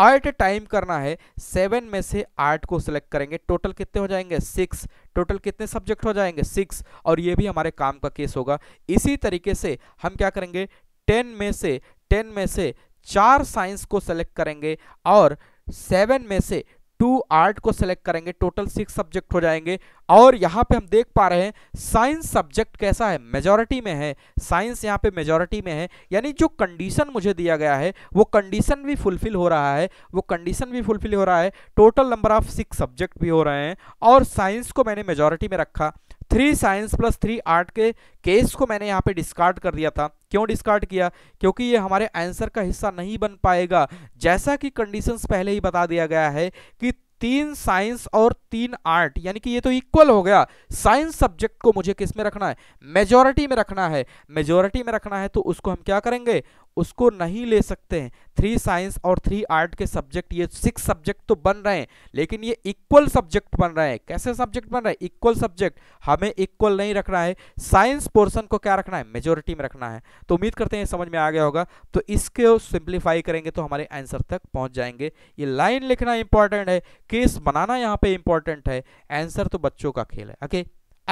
एट टाइम करना है सेवन में से आठ को सिलेक्ट करेंगे टोटल कितने हो जाएंगे सिक्स टोटल कितने सब्जेक्ट हो जाएंगे सिक्स और ये भी हमारे काम का केस होगा इसी तरीके से हम क्या करेंगे टेन में से टेन में से चार साइंस को सेलेक्ट करेंगे और सेवन में से टू आर्ट को सेलेक्ट करेंगे टोटल सिक्स सब्जेक्ट हो जाएंगे और यहाँ पे हम देख पा रहे हैं साइंस सब्जेक्ट कैसा है मेजॉरिटी में है साइंस यहाँ पे मेजॉरिटी में है यानी जो कंडीशन मुझे दिया गया है वो कंडीशन भी फुलफिल हो रहा है वो कंडीशन भी फुलफिल हो रहा है total number of six subject भी हो रहे हैं और साइंस को मैंने मेजॉरिटी में रखा three science plus three art के केस को मैंने यहाँ पे डिस्कार्ड कर दिया था क्यों डिस्कार्ड किया क्योंकि ये हमारे आंसर का हिस्सा नहीं बन पाएगा जैसा कि कंडीशंस पहले ही बता दिया गया है कि तीन साइंस और तीन आर्ट यानी कि ये तो इक्वल हो गया साइंस सब्जेक्ट को मुझे किस में रखना है मेजोरिटी में रखना है मेजोरिटी में रखना है तो उसको हम क्या करेंगे उसको नहीं ले सकते हैं थ्री साइंस और थ्री आर्ट के सब्जेक्ट ये सिक्स सब्जेक्ट तो बन रहे हैं लेकिन ये इक्वल सब्जेक्ट बन रहे हैं कैसे सब्जेक्ट बन रहे हैं इक्वल सब्जेक्ट हमें इक्वल नहीं रखना है साइंस पोर्सन को क्या रखना है मेजोरिटी में रखना है तो उम्मीद करते हैं समझ में आ गया होगा तो इसके सिंप्लीफाई करेंगे तो हमारे आंसर तक पहुंच जाएंगे ये लाइन लिखना इंपॉर्टेंट है केस बनाना यहाँ पे इंपॉर्टेंट है आंसर तो बच्चों का खेल है ओके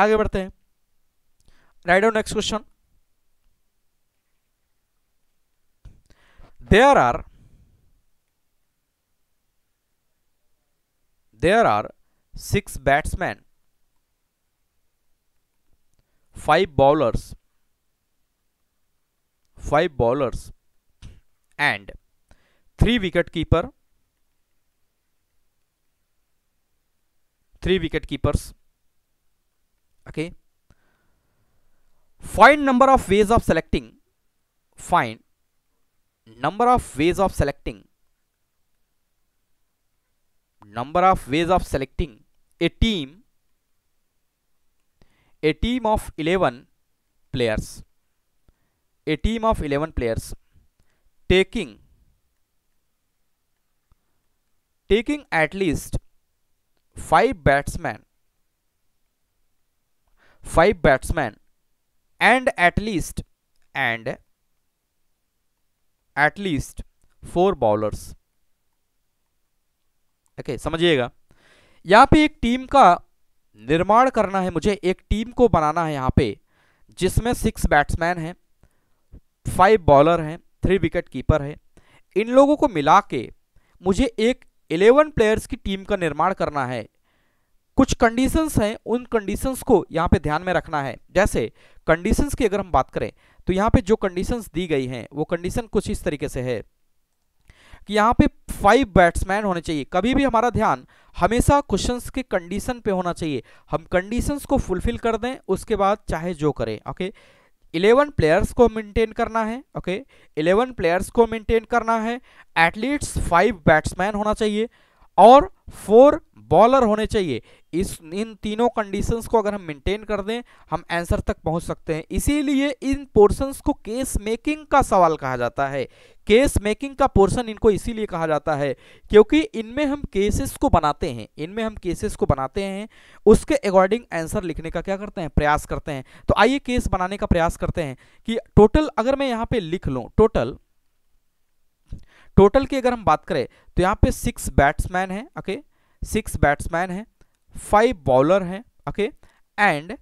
आगे बढ़ते हैं right on next question there are there are six batsmen five bowlers five bowlers and three wicketkeeper three wicketkeepers okay find number of ways of selecting find number of ways of selecting number of ways of selecting a team a team of 11 players a team of 11 players taking taking at least 5 batsmen 5 batsmen and at least and at least four four bowlers ओके समझिएगा यहाँ पे एक टीम का निर्माण करना है मुझे एक टीम को बनाना है यहाँ पे जिसमें सिक्स बैट्समैन हैं फाइव बॉलर हैं थ्री विकेट कीपर है इन लोगों को मिला के मुझे एक इलेवन प्लेयर्स की टीम का निर्माण करना है कुछ कंडीशंस हैं उन कंडीशंस को यहाँ पे ध्यान में रखना है जैसे कंडीशंस की अगर हम बात करें तो यहाँ पे जो कंडीशंस दी गई हैं वो कंडीशन कुछ इस तरीके से है कि यहाँ पे फाइव बैट्समैन होने चाहिए कभी भी हमारा ध्यान हमेशा क्वेश्चंस के कंडीशन पे होना चाहिए हम कंडीशंस को फुलफिल कर दें उसके बाद चाहे जो करें ओके इलेवन प्लेयर्स को मेंटेन करना है ओके इलेवन प्लेयर्स को मेंटेन करना है एटलीस्ट फाइव बैट्समैन होना चाहिए और फोर बॉलर होने चाहिए इस इन तीनों कंडीशंस को अगर हम मेंटेन कर दें हम आंसर तक पहुंच सकते हैं इसीलिए इन पोर्शंस को केस मेकिंग का सवाल कहा जाता है केस मेकिंग का पोर्शन इनको इसीलिए कहा जाता है क्योंकि इनमें हम केसेस को बनाते हैं इनमें हम केसेस को बनाते हैं उसके अकॉर्डिंग आंसर लिखने का क्या करते हैं प्रयास करते हैं तो आइए केस बनाने का प्रयास करते हैं कि टोटल अगर मैं यहाँ पे लिख लूँ टोटल टोटल की अगर हम बात करें तो यहाँ पे सिक्स बैट्समैन है ओके सिक्स बैट्समैन है फाइव बॉलर हैं okay and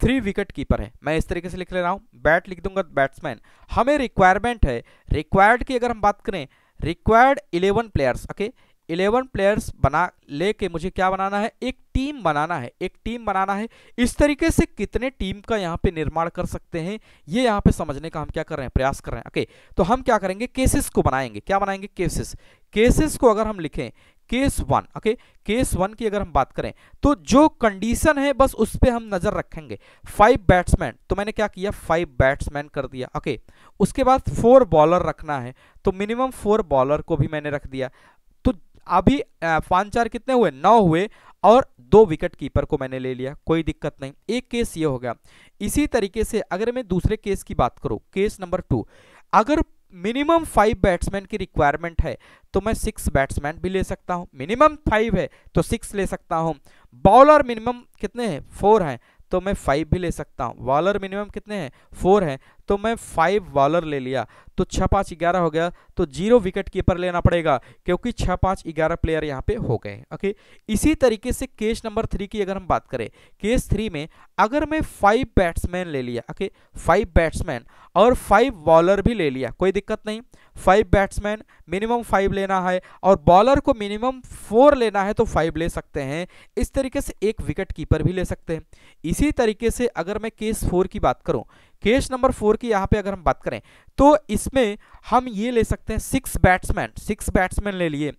three wicket keeper है मैं इस तरीके से लिख ले रहा हूँ बैट लिख दूंगा बैट्समैन हमें रिक्वायरमेंट है रिक्वायर्ड की अगर हम बात करें required eleven players okay eleven players बना लेके मुझे क्या बनाना है एक टीम बनाना है एक टीम बनाना है इस तरीके से कितने टीम का यहाँ पे निर्माण कर सकते हैं ये यहाँ पे समझने का हम क्या कर रहे हैं प्रयास कर रहे हैं ओके तो हम क्या करेंगे केसेस को बनाएंगे क्या बनाएंगे केसेस केसेस को अगर हम लिखें case one okay case one की अगर हम बात करें तो जो कंडीशन है बस उस पर हम नज़र रखेंगे फाइव बैट्समैन तो मैंने क्या किया फाइव बैट्समैन कर दिया ओके okay, उसके बाद फोर बॉलर रखना है तो मिनिमम फोर बॉलर को भी मैंने रख दिया अभी पाँच चार कितने हुए नौ हुए और दो विकेट कीपर को मैंने ले लिया कोई दिक्कत नहीं एक केस ये हो गया इसी तरीके से अगर मैं दूसरे केस की बात करूँ केस नंबर टू अगर मिनिमम फाइव बैट्समैन की रिक्वायरमेंट है तो मैं सिक्स बैट्समैन भी ले सकता हूँ मिनिमम फाइव है तो सिक्स ले सकता हूँ बॉलर मिनिमम कितने हैं फोर हैं तो मैं फाइव भी ले सकता हूँ बॉलर मिनिमम कितने हैं फोर हैं तो मैं फाइव बॉलर ले लिया तो छः पाँच ग्यारह हो गया तो जीरो विकेट कीपर लेना पड़ेगा क्योंकि छः पाँच ग्यारह प्लेयर यहाँ पे हो गए ओके इसी तरीके से केस नंबर थ्री की अगर हम बात करें केस थ्री में अगर मैं फाइव बैट्समैन ले लिया ओके फाइव बैट्समैन और फाइव बॉलर भी ले लिया कोई दिक्कत नहीं फाइव बैट्समैन मिनिमम फाइव लेना है और बॉलर को मिनिमम फोर लेना है तो फाइव ले सकते हैं इस तरीके से एक विकेट कीपर भी ले सकते हैं इसी तरीके से अगर मैं केस फोर की बात करूं केस नंबर फोर की यहाँ पे अगर हम बात करें तो इसमें हम ये ले सकते हैं सिक्स बैट्समैन सिक्स बैट्समैन ले लिए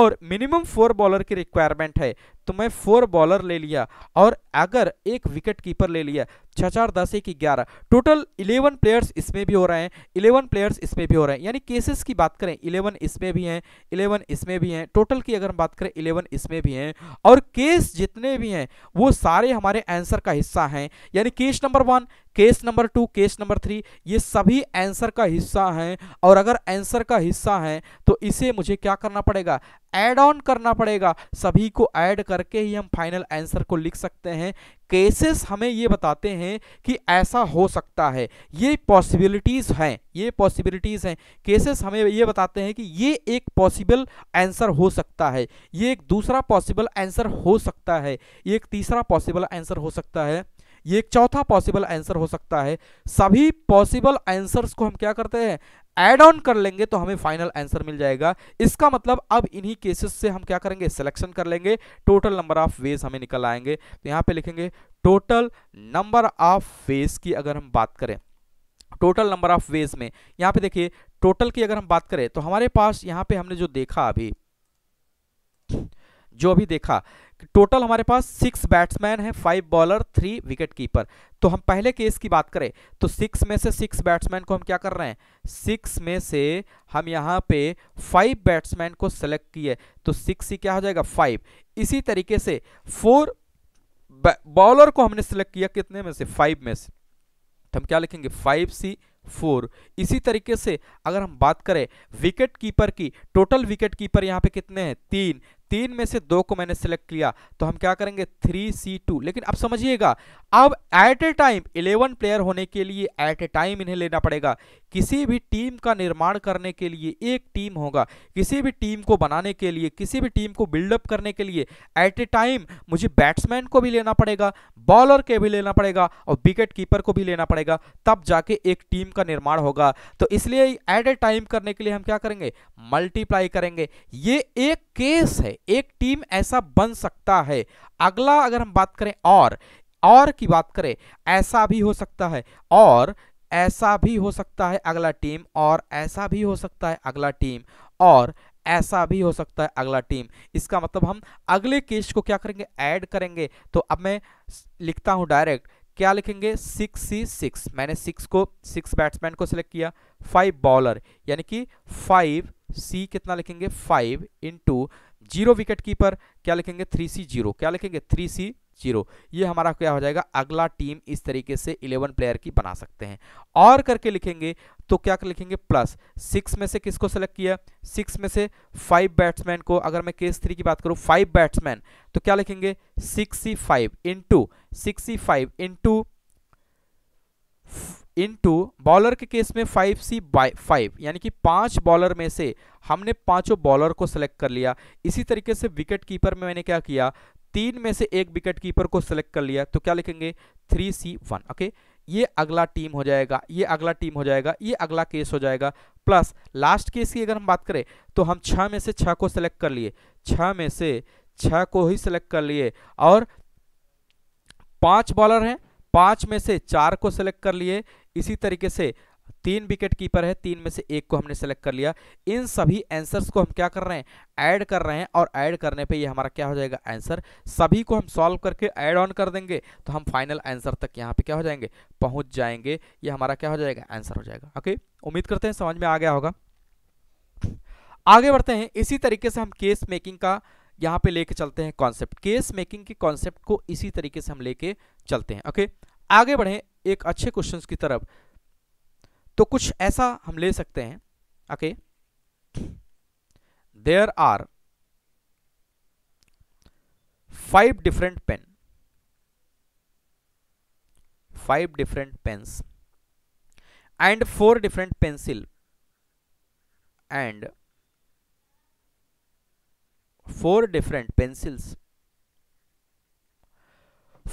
और मिनिमम फोर बॉलर की रिक्वायरमेंट है तो मैं फोर बॉलर ले लिया और अगर एक विकेट कीपर ले लिया छः चार दस एक ग्यारह टोटल इलेवन प्लेयर्स इसमें भी हो रहे हैं इलेवन प्लेयर्स इसमें भी हो रहे हैं यानी केसेस की बात करें इलेवन इसमें भी हैं इलेवन इसमें भी हैं टोटल की अगर हम बात करें इलेवन इसमें भी हैं और केस जितने भी हैं वो सारे हमारे आंसर का हिस्सा हैं यानी case number one case number two case number three ये सभी आंसर का हिस्सा हैं और अगर आंसर का हिस्सा हैं तो इसे मुझे क्या करना पड़ेगा ऐड ऑन करना पड़ेगा सभी को ऐड करके ही हम फाइनल आंसर को लिख सकते हैं केसेस हमें ये बताते हैं कि ऐसा हो सकता है ये पॉसिबिलिटीज़ हैं ये पॉसिबिलिटीज़ हैं केसेस हमें ये बताते हैं कि ये एक पॉसिबल आंसर हो सकता है ये एक दूसरा पॉसिबल आंसर हो सकता है ये एक तीसरा पॉसिबल आंसर हो सकता है ये एक चौथा पॉसिबल आंसर हो सकता है सभी पॉसिबल आंसर्स को हम क्या करते हैं एड ऑन कर लेंगे तो हमें फाइनल आंसर मिल जाएगा इसका मतलब अब इन्हीं केसेस से हम क्या करेंगे सिलेक्शन कर लेंगे टोटल नंबर ऑफ वेज हमें निकल आएंगे तो यहाँ पे लिखेंगे टोटल नंबर ऑफ वेज की अगर हम बात करें टोटल नंबर ऑफ वेज में यहाँ पे देखिए टोटल की अगर हम बात करें तो हमारे पास यहाँ पे हमने जो देखा अभी जो अभी देखा टोटल हमारे पास सिक्स बैट्समैन है five bowler three wicket keeper तो हम पहले केस की बात करें तो सिक्स में से सिक्स बैट्समैन को हम क्या कर रहे हैं सिक्स में से हम यहाँ पे फाइव बैट्समैन को सेलेक्ट किए तो सिक्स ही क्या हो जाएगा फाइव इसी तरीके से फोर बॉलर को हमने सेलेक्ट किया कितने में से फाइव में से तो हम क्या लिखेंगे फाइव सी फोर इसी तरीके से अगर हम बात करें विकेट कीपर की टोटल विकेट कीपर यहाँ पे कितने हैं तीन तीन में से दो को मैंने सेलेक्ट किया तो हम क्या करेंगे थ्री सी टू लेकिन अब समझिएगा अब at a time eleven player होने के लिए एट ए टाइम इन्हें लेना पड़ेगा किसी भी टीम का निर्माण करने के लिए एक टीम होगा किसी भी टीम को बनाने के लिए किसी भी टीम को बिल्डअप करने के लिए एट ए टाइम मुझे बैट्समैन को भी लेना पड़ेगा बॉलर के भी लेना पड़ेगा और विकेट कीपर को भी लेना पड़ेगा तब जाके एक टीम का निर्माण होगा तो इसलिए एट ए टाइम करने के लिए हम क्या करेंगे मल्टीप्लाई करेंगे ये एक केस है एक टीम ऐसा बन सकता है अगला अगर हम बात करें और और की बात करें ऐसा भी हो सकता है और ऐसा भी हो सकता है अगला टीम और ऐसा भी हो सकता है अगला टीम और ऐसा भी हो सकता है अगला टीम इसका मतलब हम अगले केस को क्या करेंगे ऐड करेंगे तो अब मैं लिखता हूं डायरेक्ट क्या लिखेंगे सिक्स सी सिक्स मैंने सिक्स को सिक्स बैट्समैन को सिलेक्ट किया फाइव बॉलर यानी कि फाइव सी कितना लिखेंगे five into zero wicket keeper क्या लिखेंगे थ्री सी जीरो क्या लिखेंगे थ्री सी जीरो ये हमारा क्या हो जाएगा अगला टीम इस तरीके से इलेवन प्लेयर की बना सकते हैं और करके लिखेंगे तो क्या कर लिखेंगे प्लस सिक्स में से किसको सेलेक्ट किया सिक्स में से फाइव बैट्समैन को अगर मैं केस थ्री की बात करूँ फाइव बैट्समैन तो क्या लिखेंगे six five into sixty five into into bowler के केस में फाइव सी बाय फाइव यानी कि पांच बॉलर में से हमने पांचों बॉलर को सेलेक्ट कर लिया इसी तरीके से विकेट कीपर में मैंने क्या किया तीन में से एक विकेट कीपर को सेलेक्ट कर लिया तो क्या लिखेंगे थ्री सी वन ओके ये अगला टीम हो जाएगा ये अगला टीम हो जाएगा ये अगला केस हो जाएगा प्लस लास्ट केस की अगर हम बात करें तो हम छः में से छः को सेलेक्ट कर लिए छः में से छः को ही सेलेक्ट कर लिए और पांच बॉलर हैं पांच में से चार को सेलेक्ट कर लिए इसी तरीके से तीन विकेट कीपर है तीन में से एक को हमने सेलेक्ट कर लिया इन सभी आंसर्स को हम क्या कर रहे हैं ऐड कर रहे हैं और ऐड करने पे ये हमारा क्या हो जाएगा आंसर सभी को हम सॉल्व करके ऐड ऑन कर देंगे तो हम फाइनल आंसर तक यहाँ पे क्या हो जाएंगे पहुँच जाएंगे ये हमारा क्या हो जाएगा आंसर हो जाएगा ओके उम्मीद करते हैं समझ में आ गया होगा आगे बढ़ते हैं इसी तरीके से हम केस मेकिंग का यहाँ पे लेके चलते हैं कॉन्सेप्ट केस मेकिंग के कॉन्सेप्ट को इसी तरीके से हम लेके चलते हैं ओके आगे बढ़े एक अच्छे क्वेश्चन की तरफ तो कुछ ऐसा हम ले सकते हैं okay there are five different pen five different pens and four different pencil and four different pencils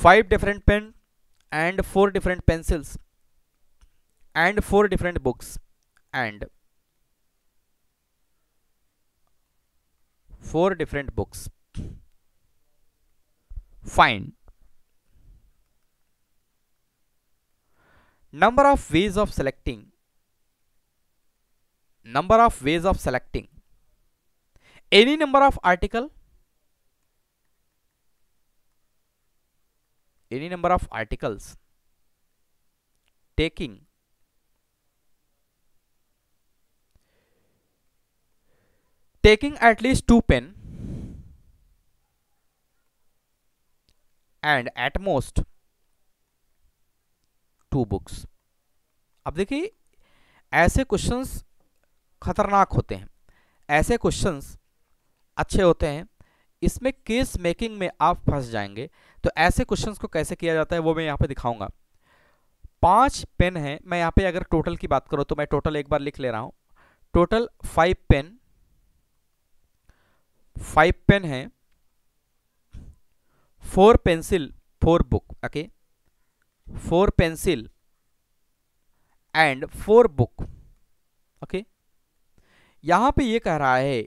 five different pen and four different pencils and four different books and four different books fine number of ways of selecting number of ways of selecting any number of article any number of articles taking taking at least two pen and at most two books अब देखिए ऐसे क्वेश्चंस खतरनाक होते हैं ऐसे क्वेश्चंस अच्छे होते हैं इसमें केस मेकिंग में आप फंस जाएंगे तो ऐसे क्वेश्चंस को कैसे किया जाता है वो मैं यहाँ पे दिखाऊंगा पांच पेन है मैं यहाँ पे अगर टोटल की बात करूँ तो मैं टोटल एक बार लिख ले रहा हूँ total five pen five pen है four pencil four book okay four pencil and four book okay यहां पे ये कह रहा है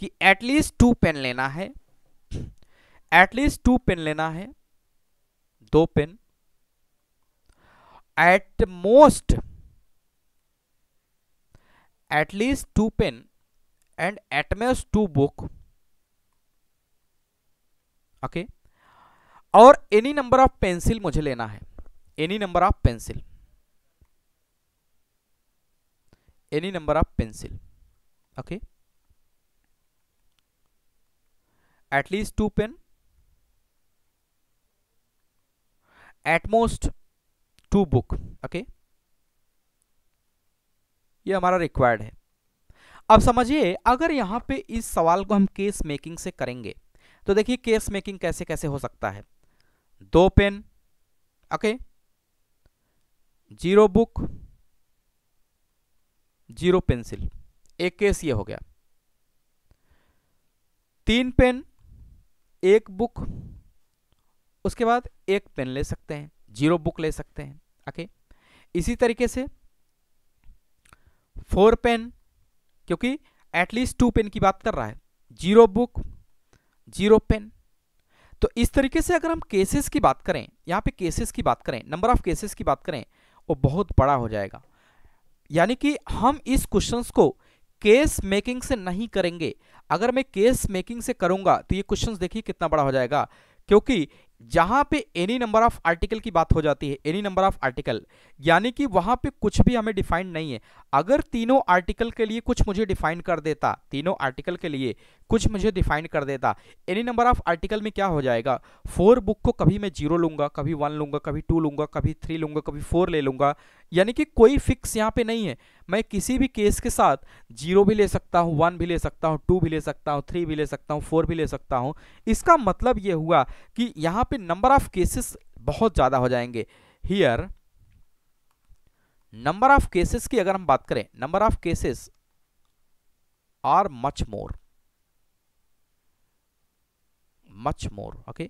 कि एटलीस्ट टू पेन लेना है एटलीस्ट टू पेन लेना है दो pen at most at least two pen and at most two book okay और एनी नंबर ऑफ पेंसिल मुझे लेना है any number of pencil any number of pencil okay at least two pen at most two book okay ये हमारा रिक्वायर्ड है अब समझिए अगर यहाँ पे इस सवाल को हम केस मेकिंग से करेंगे तो देखिए केस मेकिंग कैसे कैसे हो सकता है दो pen okay zero book zero pencil एक केस ये हो गया तीन पेन एक बुक उसके बाद एक पेन ले सकते हैं जीरो बुक ले सकते हैं ओके इसी तरीके से फोर पेन क्योंकि एटलीस्ट टू पेन की बात कर रहा है जीरो बुक जीरो पेन तो इस तरीके से अगर हम केसेस की बात करें यहाँ पे केसेस की बात करें नंबर ऑफ केसेस की बात करें वो बहुत बड़ा हो जाएगा यानी कि हम इस क्वेश्चंस को केस मेकिंग से नहीं करेंगे अगर मैं केस मेकिंग से करूंगा तो ये क्वेश्चंस देखिए कितना बड़ा हो जाएगा क्योंकि जहां पे एनी नंबर ऑफ आर्टिकल की बात हो जाती है एनी नंबर ऑफ आर्टिकल यानी कि वहां पे कुछ भी हमें डिफाइंड नहीं है अगर तीनों आर्टिकल के लिए कुछ मुझे डिफाइन कर देता तीनों आर्टिकल के लिए कुछ मुझे डिफाइन कर देता एनी नंबर ऑफ आर्टिकल में क्या हो जाएगा फोर बुक को कभी मैं जीरो लूंगा कभी वन लूंगा कभी टू लूंगा कभी थ्री लूंगा कभी फोर ले लूंगा यानी कि कोई फिक्स यहाँ पे नहीं है मैं किसी भी केस के साथ जीरो भी ले सकता हूँ वन भी ले सकता हूँ टू भी ले सकता हूँ थ्री भी ले सकता हूँ फोर भी ले सकता हूँ इसका मतलब ये हुआ कि यहाँ पे नंबर ऑफ केसेस बहुत ज़्यादा हो जाएंगे हियर नंबर ऑफ केसेस की अगर हम बात करें number of cases are much more much more okay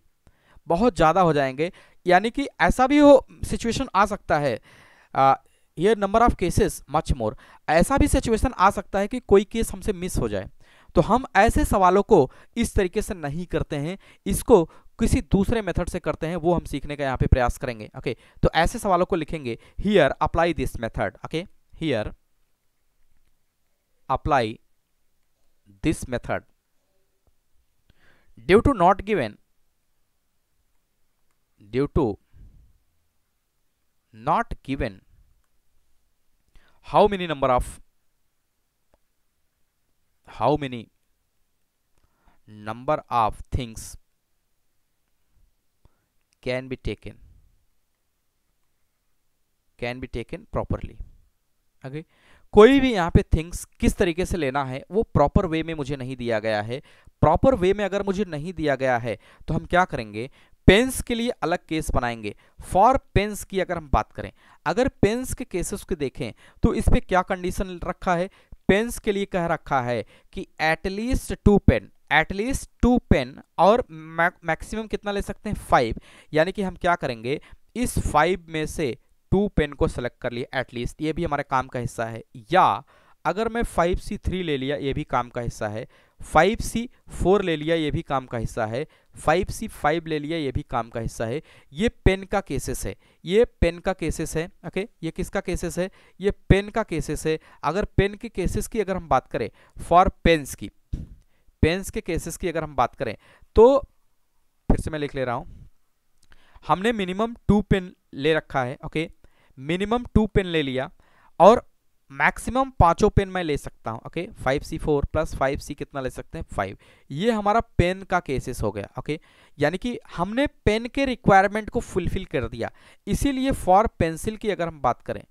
बहुत ज़्यादा हो जाएंगे यानी कि ऐसा भी हो सिचुएशन आ सकता है ये number of cases much more ऐसा भी सिचुएशन आ सकता है कि कोई केस हमसे मिस हो जाए तो हम ऐसे सवालों को इस तरीके से नहीं करते हैं इसको किसी दूसरे मेथड से करते हैं वो हम सीखने का यहाँ पे प्रयास करेंगे ओके तो ऐसे सवालों को लिखेंगे here apply this method okay here apply this method due to not given due to not given how many number of how many number of things can be taken can be taken properly okay? कोई भी यहाँ पे थिंग्स किस तरीके से लेना है वो प्रॉपर वे में मुझे नहीं दिया गया है प्रॉपर वे में अगर मुझे नहीं दिया गया है तो हम क्या करेंगे पेंस के लिए अलग केस बनाएंगे फॉर पेंस की अगर हम बात करें अगर पेंस के केसेस को देखें तो इस पर क्या कंडीशन रखा है पेंस के लिए कह रखा है कि at least two pen at least two pen और मैक्सिमम कितना ले सकते हैं फाइव यानी कि हम क्या करेंगे इस फाइव में से टू पेन को सेलेक्ट कर लिया एटलीस्ट ये भी हमारे काम का हिस्सा है या अगर मैं फाइव सी थ्री ले लिया ये भी काम का हिस्सा है फाइव सी फोर ले लिया ये भी काम का हिस्सा है फाइव सी फाइव ले लिया ये भी काम का हिस्सा है ये पेन का केसेस है ये पेन का केसेस है ओके ये किसका केसेस है ये पेन का केसेस है अगर पेन के केसेस की अगर हम बात करें फॉर पेन्स की पेन्स के केसेस की अगर हम बात करें तो फिर से मैं लिख ले रहा हूँ हमने मिनिमम टू पेन ले रखा है ओके मिनिमम टू पेन ले लिया और मैक्सिमम पांचों पेन मैं ले सकता हूं okay five C four plus five C कितना ले सकते हैं फाइव ये हमारा पेन का केसेस हो गया ओके यानी कि हमने पेन के रिक्वायरमेंट को फुलफिल कर दिया इसीलिए फॉर पेंसिल की अगर हम बात करें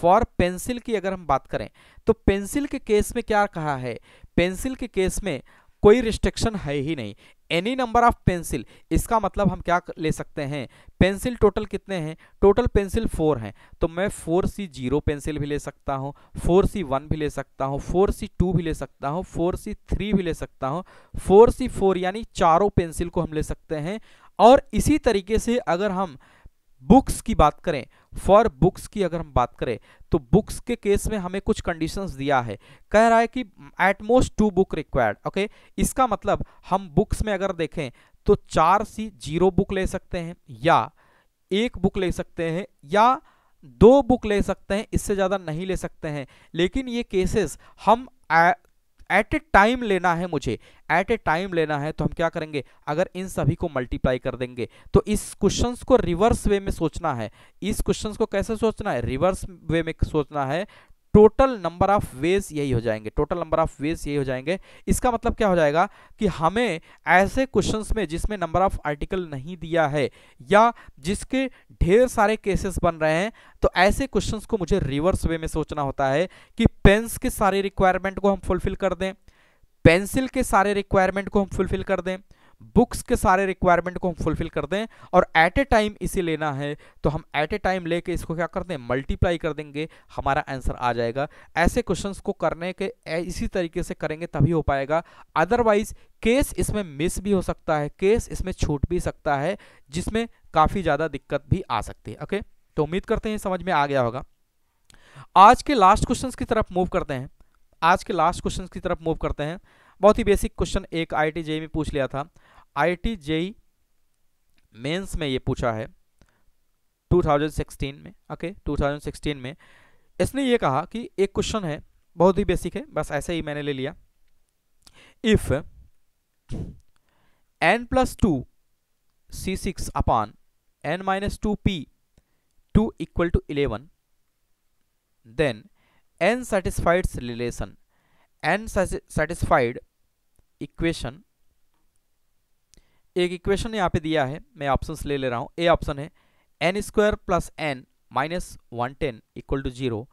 फॉर पेंसिल की अगर हम बात करें तो पेंसिल के केस में क्या कहा है पेंसिल के केस में कोई रिस्ट्रिक्शन है ही नहीं एनी नंबर ऑफ पेंसिल इसका मतलब हम क्या ले सकते हैं पेंसिल टोटल कितने हैं टोटल पेंसिल फोर हैं तो मैं फोर सी जीरो पेंसिल भी ले सकता हूं फोर सी वन भी ले सकता हूं फोर सी टू भी ले सकता हूं फोर सी थ्री भी ले सकता हूं फोर सी फोर यानी चारों पेंसिल को हम ले सकते हैं और इसी तरीके से अगर हम बुक्स की बात करें फॉर बुक्स की अगर हम बात करें तो बुक्स के केस में हमें कुछ कंडीशंस दिया है कह रहा है कि at most two book required okay इसका मतलब हम बुक्स में अगर देखें तो चार सी जीरो बुक ले सकते हैं या एक बुक ले सकते हैं या दो बुक ले सकते हैं इससे ज़्यादा नहीं ले सकते हैं लेकिन ये केसेस हम एट ए टाइम लेना है मुझे एट ए टाइम लेना है तो हम क्या करेंगे अगर इन सभी को मल्टीप्लाई कर देंगे तो इस क्वेश्चन को रिवर्स वे में सोचना है इस क्वेश्चन को कैसे सोचना है रिवर्स वे में सोचना है टोटल नंबर ऑफ वेज यही हो जाएंगे टोटल नंबर ऑफ वेज यही हो जाएंगे इसका मतलब क्या हो जाएगा कि हमें ऐसे क्वेश्चंस में जिसमें नंबर ऑफ आर्टिकल नहीं दिया है या जिसके ढेर सारे केसेस बन रहे हैं तो ऐसे क्वेश्चंस को मुझे रिवर्स वे में सोचना होता है कि पेन्स के सारे रिक्वायरमेंट को हम फुलफिल कर दें पेंसिल के सारे रिक्वायरमेंट को हम फुलफिल कर दें बुक्स के सारे रिक्वायरमेंट को हम फुलफिल कर दें और एट ए टाइम इसे लेना है तो हम एट ए टाइम लेके इसको क्या कर दें मल्टीप्लाई कर देंगे हमारा आंसर आ जाएगा ऐसे क्वेश्चंस को करने के इसी तरीके से करेंगे तभी हो पाएगा अदरवाइज केस इसमें मिस भी हो सकता है केस इसमें छूट भी सकता है जिसमें काफ़ी ज़्यादा दिक्कत भी आ सकती है ओके तो उम्मीद करते हैं समझ में आ गया होगा आज के लास्ट क्वेश्चन की तरफ मूव करते हैं आज के लास्ट क्वेश्चन की तरफ मूव करते हैं बहुत ही बेसिक क्वेश्चन एक आई टी e में पूछ लिया था आई टी जेई मेन्स में ये पूछा है 2016 में ओके okay, 2016 में इसने ये कहा कि एक क्वेश्चन है बहुत ही बेसिक है बस ऐसे ही मैंने ले लिया if N plus two C six upon N minus two P two equal to eleven then N satisfied relation N satisfied equation एक इक्वेशन यहाँ पे दिया है मैं ऑप्शन ले ले रहा हूँ ए ऑप्शन है N square plus N minus one ten equal to zero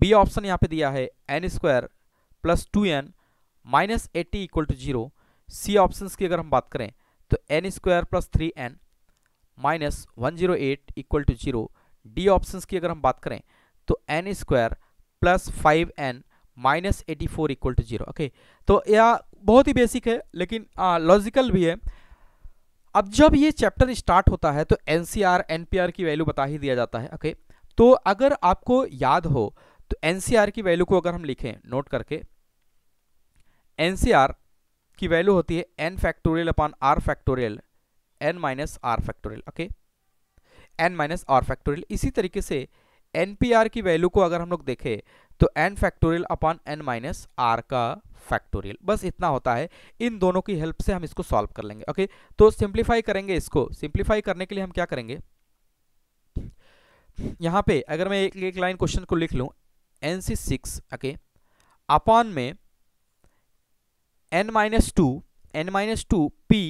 B option यहाँ पे दिया है N square plus two N minus eighty equal to zero C option की अगर हम बात करें तो N square plus three N minus one zero eight equal to zero D option की अगर हम बात करें तो N square plus five N minus eighty four equal to zero okay तो यह बहुत ही बेसिक है लेकिन लॉजिकल हाँ, भी है अब जब ये चैप्टर स्टार्ट होता है तो N C N P R की वैल्यू बता ही दिया जाता है ओके तो अगर आपको याद हो तो एन की वैल्यू को अगर हम लिखें नोट करके एन सी आर की वैल्यू होती है N factorial upon R factorial N minus R factorial okay N minus R factorial इसी तरीके से एन की वैल्यू को अगर हम लोग देखें तो N factorial upon N minus R का फैक्टोरियल बस इतना होता है इन दोनों की हेल्प से हम इसको सॉल्व कर लेंगे ओके तो सिंप्लीफाई करेंगे इसको सिंप्लीफाई करने के लिए हम क्या करेंगे यहाँ पे अगर मैं एक एक लाइन क्वेश्चन को लिख लूँ N C six okay upon में N minus two N minus two P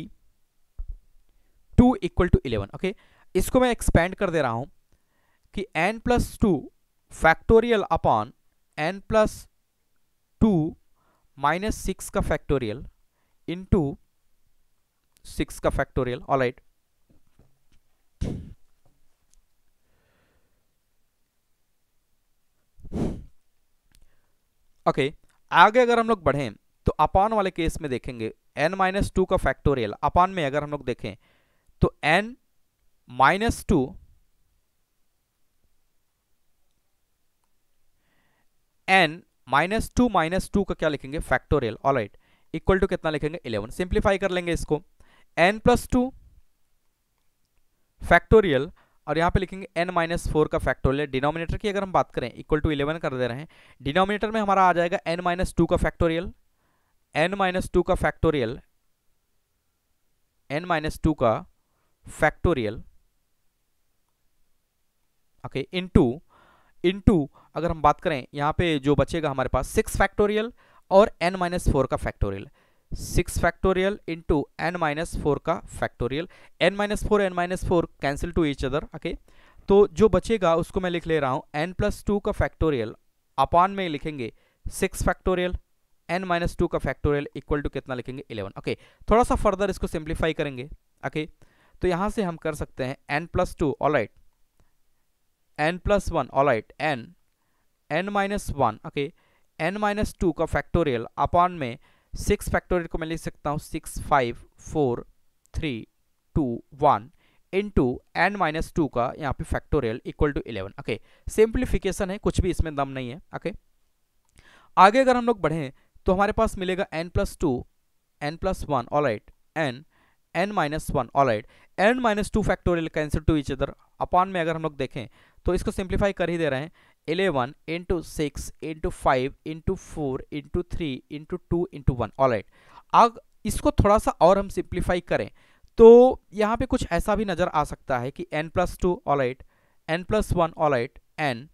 two equal to eleven okay इसको मैं एक्सपेंड कर दे रहा हूँ कि N plus two factorial upon N plus two minus six का फैक्टोरियल इंटू सिक्स का फैक्टोरियल ऑल राइट ओके आगे अगर हम लोग बढ़ें तो अपान वाले केस में देखेंगे एन माइनस टू का फैक्टोरियल अपान में अगर हम लोग देखें तो N minus two N minus two minus two का क्या लिखेंगे factorial all right equal to कितना लिखेंगे इलेवन सिंप्लीफाई कर लेंगे इसको एन प्लस टू फैक्टोरियल और यहाँ पे लिखेंगे एन माइनस फोर का फैक्टोरियल डिनोमिनेटर की अगर हम बात करें इक्वल टू इलेवन कर दे रहे हैं डिनोमिनेटर में हमारा आ जाएगा एन माइनस टू का फैक्टोरियल एन माइनस टू का फैक्टोरियल एन माइनस टू का factorial okay into into अगर हम बात करें यहाँ पे जो बचेगा हमारे पास सिक्स फैक्टोरियल और एन माइनस फोर का factorial six factorial into N minus four का factorial N minus four N minus four cancel to each other okay तो जो बचेगा उसको मैं लिख ले रहा हूँ एन प्लस टू का फैक्टोरियल अपान में लिखेंगे six factorial N minus two का फैक्टोरियल इक्वल टू कितना लिखेंगे इलेवन ओके थोड़ा सा फर्दर इसको सिंप्लीफाई करेंगे ओके okay? तो यहाँ से हम कर सकते हैं N plus two all right n plus 1 all right n n minus 1 okay n minus 2 का फैक्टोरियल अपॉन में सिक्स फैक्टोरियल को मैं लिख सकता हूँ six five four three two one into N minus two का यहाँ पे factorial equal to eleven okay simplification है कुछ भी इसमें दम नहीं है ओके okay? आगे अगर हम लोग बढ़ें तो हमारे पास मिलेगा n plus two n plus one all right n n minus one all right n minus two factorial cancel to each other upon में अगर हम लोग देखें तो इसको सिंप्लीफाई कर ही दे रहे हैं eleven into six into five into four into three into two into one all right अब इसको थोड़ा सा और हम सिंप्लीफाई करें तो यहाँ पे कुछ ऐसा भी नज़र आ सकता है कि N plus two all right n plus one all right n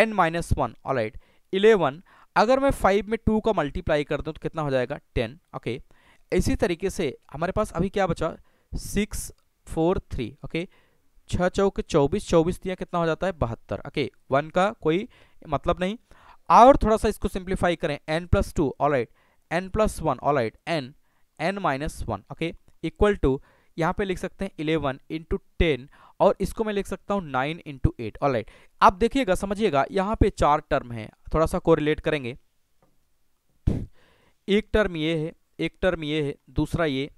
n minus one all right eleven अगर मैं फाइव में टू का मल्टीप्लाई कर दूँ तो कितना हो जाएगा टेन ओके इसी तरीके से हमारे पास अभी क्या बचा सिक्स फोर थ्री ओके छः चौके चौबीस चौबीस दिया कितना हो जाता है बहत्तर ओके वन का कोई मतलब नहीं और थोड़ा सा इसको सिंप्लीफाई करें n plus two all right n plus one all right n n minus one okay equal to यहाँ पे लिख सकते हैं इलेवन इंटू टेन और इसको मैं लिख सकता हूँ nine into eight all right आप देखिएगा समझिएगा यहाँ पे चार टर्म है थोड़ा सा कोरिलेट करेंगे एक टर्म ये है एक टर्म ये है दूसरा ये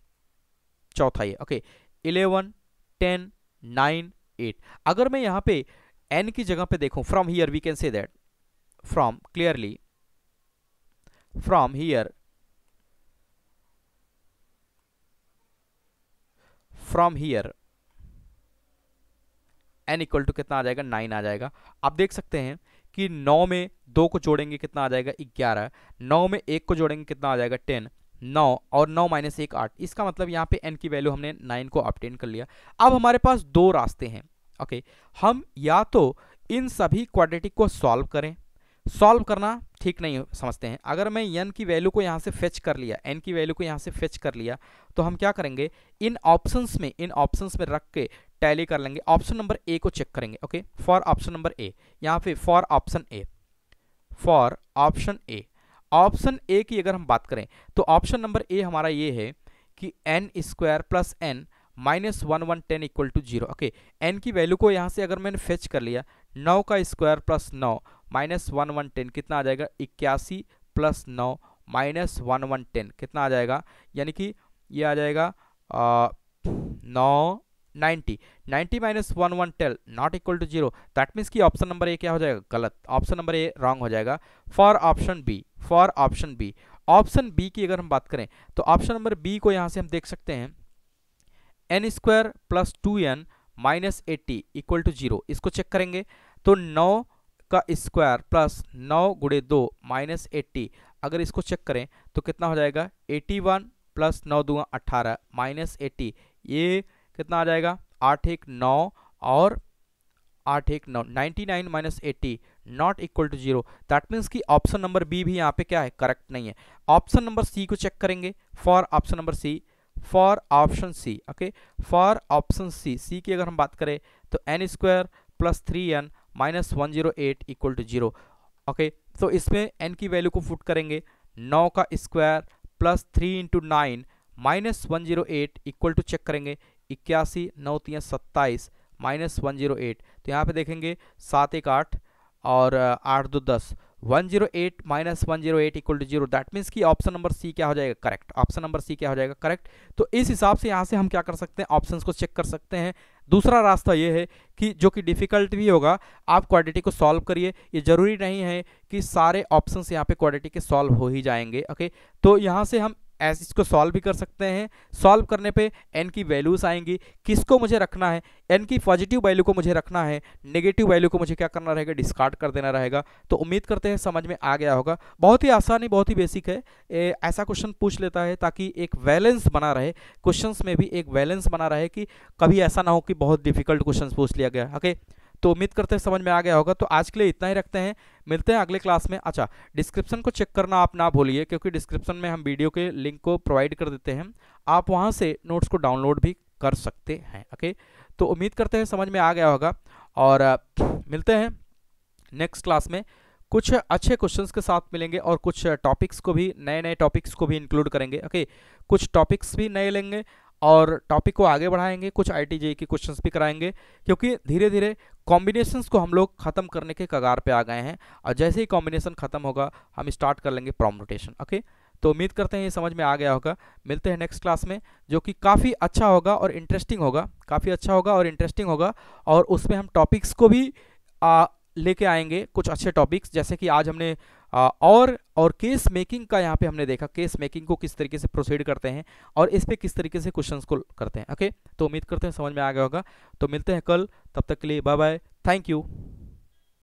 चौथा ये okay eleven ten nine eight अगर मैं यहाँ पे एन की जगह पे देखूँ from here we can say that from clearly from here from here n equal to कितना आ जाएगा नाइन आ जाएगा आप देख सकते हैं कि नौ में दो को जोड़ेंगे कितना आ जाएगा ग्यारह नौ में एक को जोड़ेंगे कितना आ जाएगा टेन नौ और नौ माइनस एक आठ इसका मतलब यहाँ पे एन की वैल्यू हमने नाइन को अपटेन कर लिया अब हमारे पास दो रास्ते हैं ओके हम या तो इन सभी क्वाड्रेटिक को सॉल्व करें सॉल्व करना ठीक नहीं समझते हैं अगर मैं एन की वैल्यू को यहाँ से फेच कर लिया एन की वैल्यू को यहाँ से फेच कर लिया तो हम क्या करेंगे इन ऑप्शंस में इन ऑप्शंस में रख के टैली कर लेंगे ऑप्शन नंबर ए को चेक करेंगे okay for option number A यहाँ पे for option A for option A option A की अगर हम बात करें तो ऑप्शन नंबर ए हमारा ये है कि n square plus N minus one one ten equal to zero okay n की वैल्यू को यहाँ से अगर मैंने फेच कर लिया नौ का स्क्वायर प्लस नौ माइनस वन वन टेन कितना आ जाएगा इक्यासी प्लस नौ माइनस वन वन टेन कितना आ जाएगा यानी कि ये आ जाएगा नौ ninety ninety minus one one ten not equal to zero that means कि ऑप्शन नंबर ए क्या हो जाएगा गलत ऑप्शन नंबर ए रॉन्ग हो जाएगा for option B for option B option B की अगर हम बात करें तो ऑप्शन नंबर बी को यहाँ से हम देख सकते हैं n square plus two N minus eighty equal to zero इसको चेक करेंगे तो नौ का स्क्वायर प्लस नौ गुड़े दो माइनस एट्टी अगर इसको चेक करें तो कितना हो जाएगा एटी वन प्लस नौ दूंगा अट्ठारह माइनस एट्टी ये कितना आ जाएगा आठ एक नौ और आठ एक नौ ninety nine minus eighty not equal to zero that means कि ऑप्शन नंबर बी भी यहाँ पे क्या है करेक्ट नहीं है ऑप्शन नंबर सी को चेक करेंगे for option number C for option C okay for option C C की अगर हम बात करें तो N square plus three N minus one zero eight equal to zero okay तो इसमें एन की वैल्यू को फुट करेंगे नौ का square plus three into nine minus one zero eight equal to check करेंगे इक्यासी नौ तीन सत्ताईस माइनस वन जीरो एट तो यहाँ पे देखेंगे सात एक आठ और आठ दो दस one zero eight minus one zero eight equal to zero that means कि ऑप्शन नंबर सी क्या हो जाएगा करेक्ट ऑप्शन नंबर सी क्या हो जाएगा करेक्ट तो इस हिसाब से यहाँ से हम क्या कर सकते हैं ऑप्शन को चेक कर सकते हैं दूसरा रास्ता ये है कि जो कि डिफ़िकल्ट भी होगा आप क्वाडिटी को सॉल्व करिए ये ज़रूरी नहीं है कि सारे ऑप्शंस यहाँ पे क्वाडिटी के सॉल्व हो ही जाएंगे ओके तो यहाँ से हम एस इसको सॉल्व भी कर सकते हैं सॉल्व करने पे एन की वैल्यूज आएंगी किसको मुझे रखना है एन की पॉजिटिव वैल्यू को मुझे रखना है नेगेटिव वैल्यू को मुझे क्या करना रहेगा डिस्कार्ड कर देना रहेगा तो उम्मीद करते हैं समझ में आ गया होगा बहुत ही आसानी बहुत ही बेसिक है ए, ऐसा क्वेश्चन पूछ लेता है ताकि एक बैलेंस बना रहे क्वेश्चन में भी एक बैलेंस बना रहे कि कभी ऐसा ना हो कि बहुत डिफिकल्ट क्वेश्चन पूछ लिया गया ओके तो उम्मीद करते हैं समझ में आ गया होगा तो आज के लिए इतना ही रखते हैं मिलते हैं अगले क्लास में अच्छा डिस्क्रिप्शन को चेक करना आप ना भूलिए क्योंकि डिस्क्रिप्शन में हम वीडियो के लिंक को प्रोवाइड कर देते हैं आप वहाँ से नोट्स को डाउनलोड भी कर सकते हैं ओके तो उम्मीद करते हैं समझ में आ गया होगा और मिलते हैं नेक्स्ट क्लास में कुछ अच्छे क्वेश्चंस के साथ मिलेंगे और कुछ टॉपिक्स को भी नए नए टॉपिक्स को भी इंक्लूड करेंगे ओके कुछ टॉपिक्स भी नए लेंगे और टॉपिक को आगे बढ़ाएंगे कुछ आई टी के क्वेश्चन भी कराएंगे क्योंकि धीरे धीरे कॉम्बिनेशंस को हम लोग ख़त्म करने के कगार पे आ गए हैं और जैसे ही कॉम्बिनेशन ख़त्म होगा हम स्टार्ट कर लेंगे प्रॉम रोटेशन ओके तो उम्मीद करते हैं ये समझ में आ गया होगा मिलते हैं नेक्स्ट क्लास में जो कि काफ़ी अच्छा होगा और इंटरेस्टिंग होगा काफ़ी अच्छा होगा और इंटरेस्टिंग होगा और उसमें हम टॉपिक्स को भी लेके आएंगे कुछ अच्छे टॉपिक्स जैसे कि आज हमने और और केस मेकिंग का यहाँ पे हमने देखा केस मेकिंग को किस तरीके से प्रोसीड करते हैं और इस पर किस तरीके से क्वेश्चंस को करते हैं ओके तो उम्मीद करते हैं समझ में आ गया होगा तो मिलते हैं कल तब तक के लिए बाय बाय थैंक यू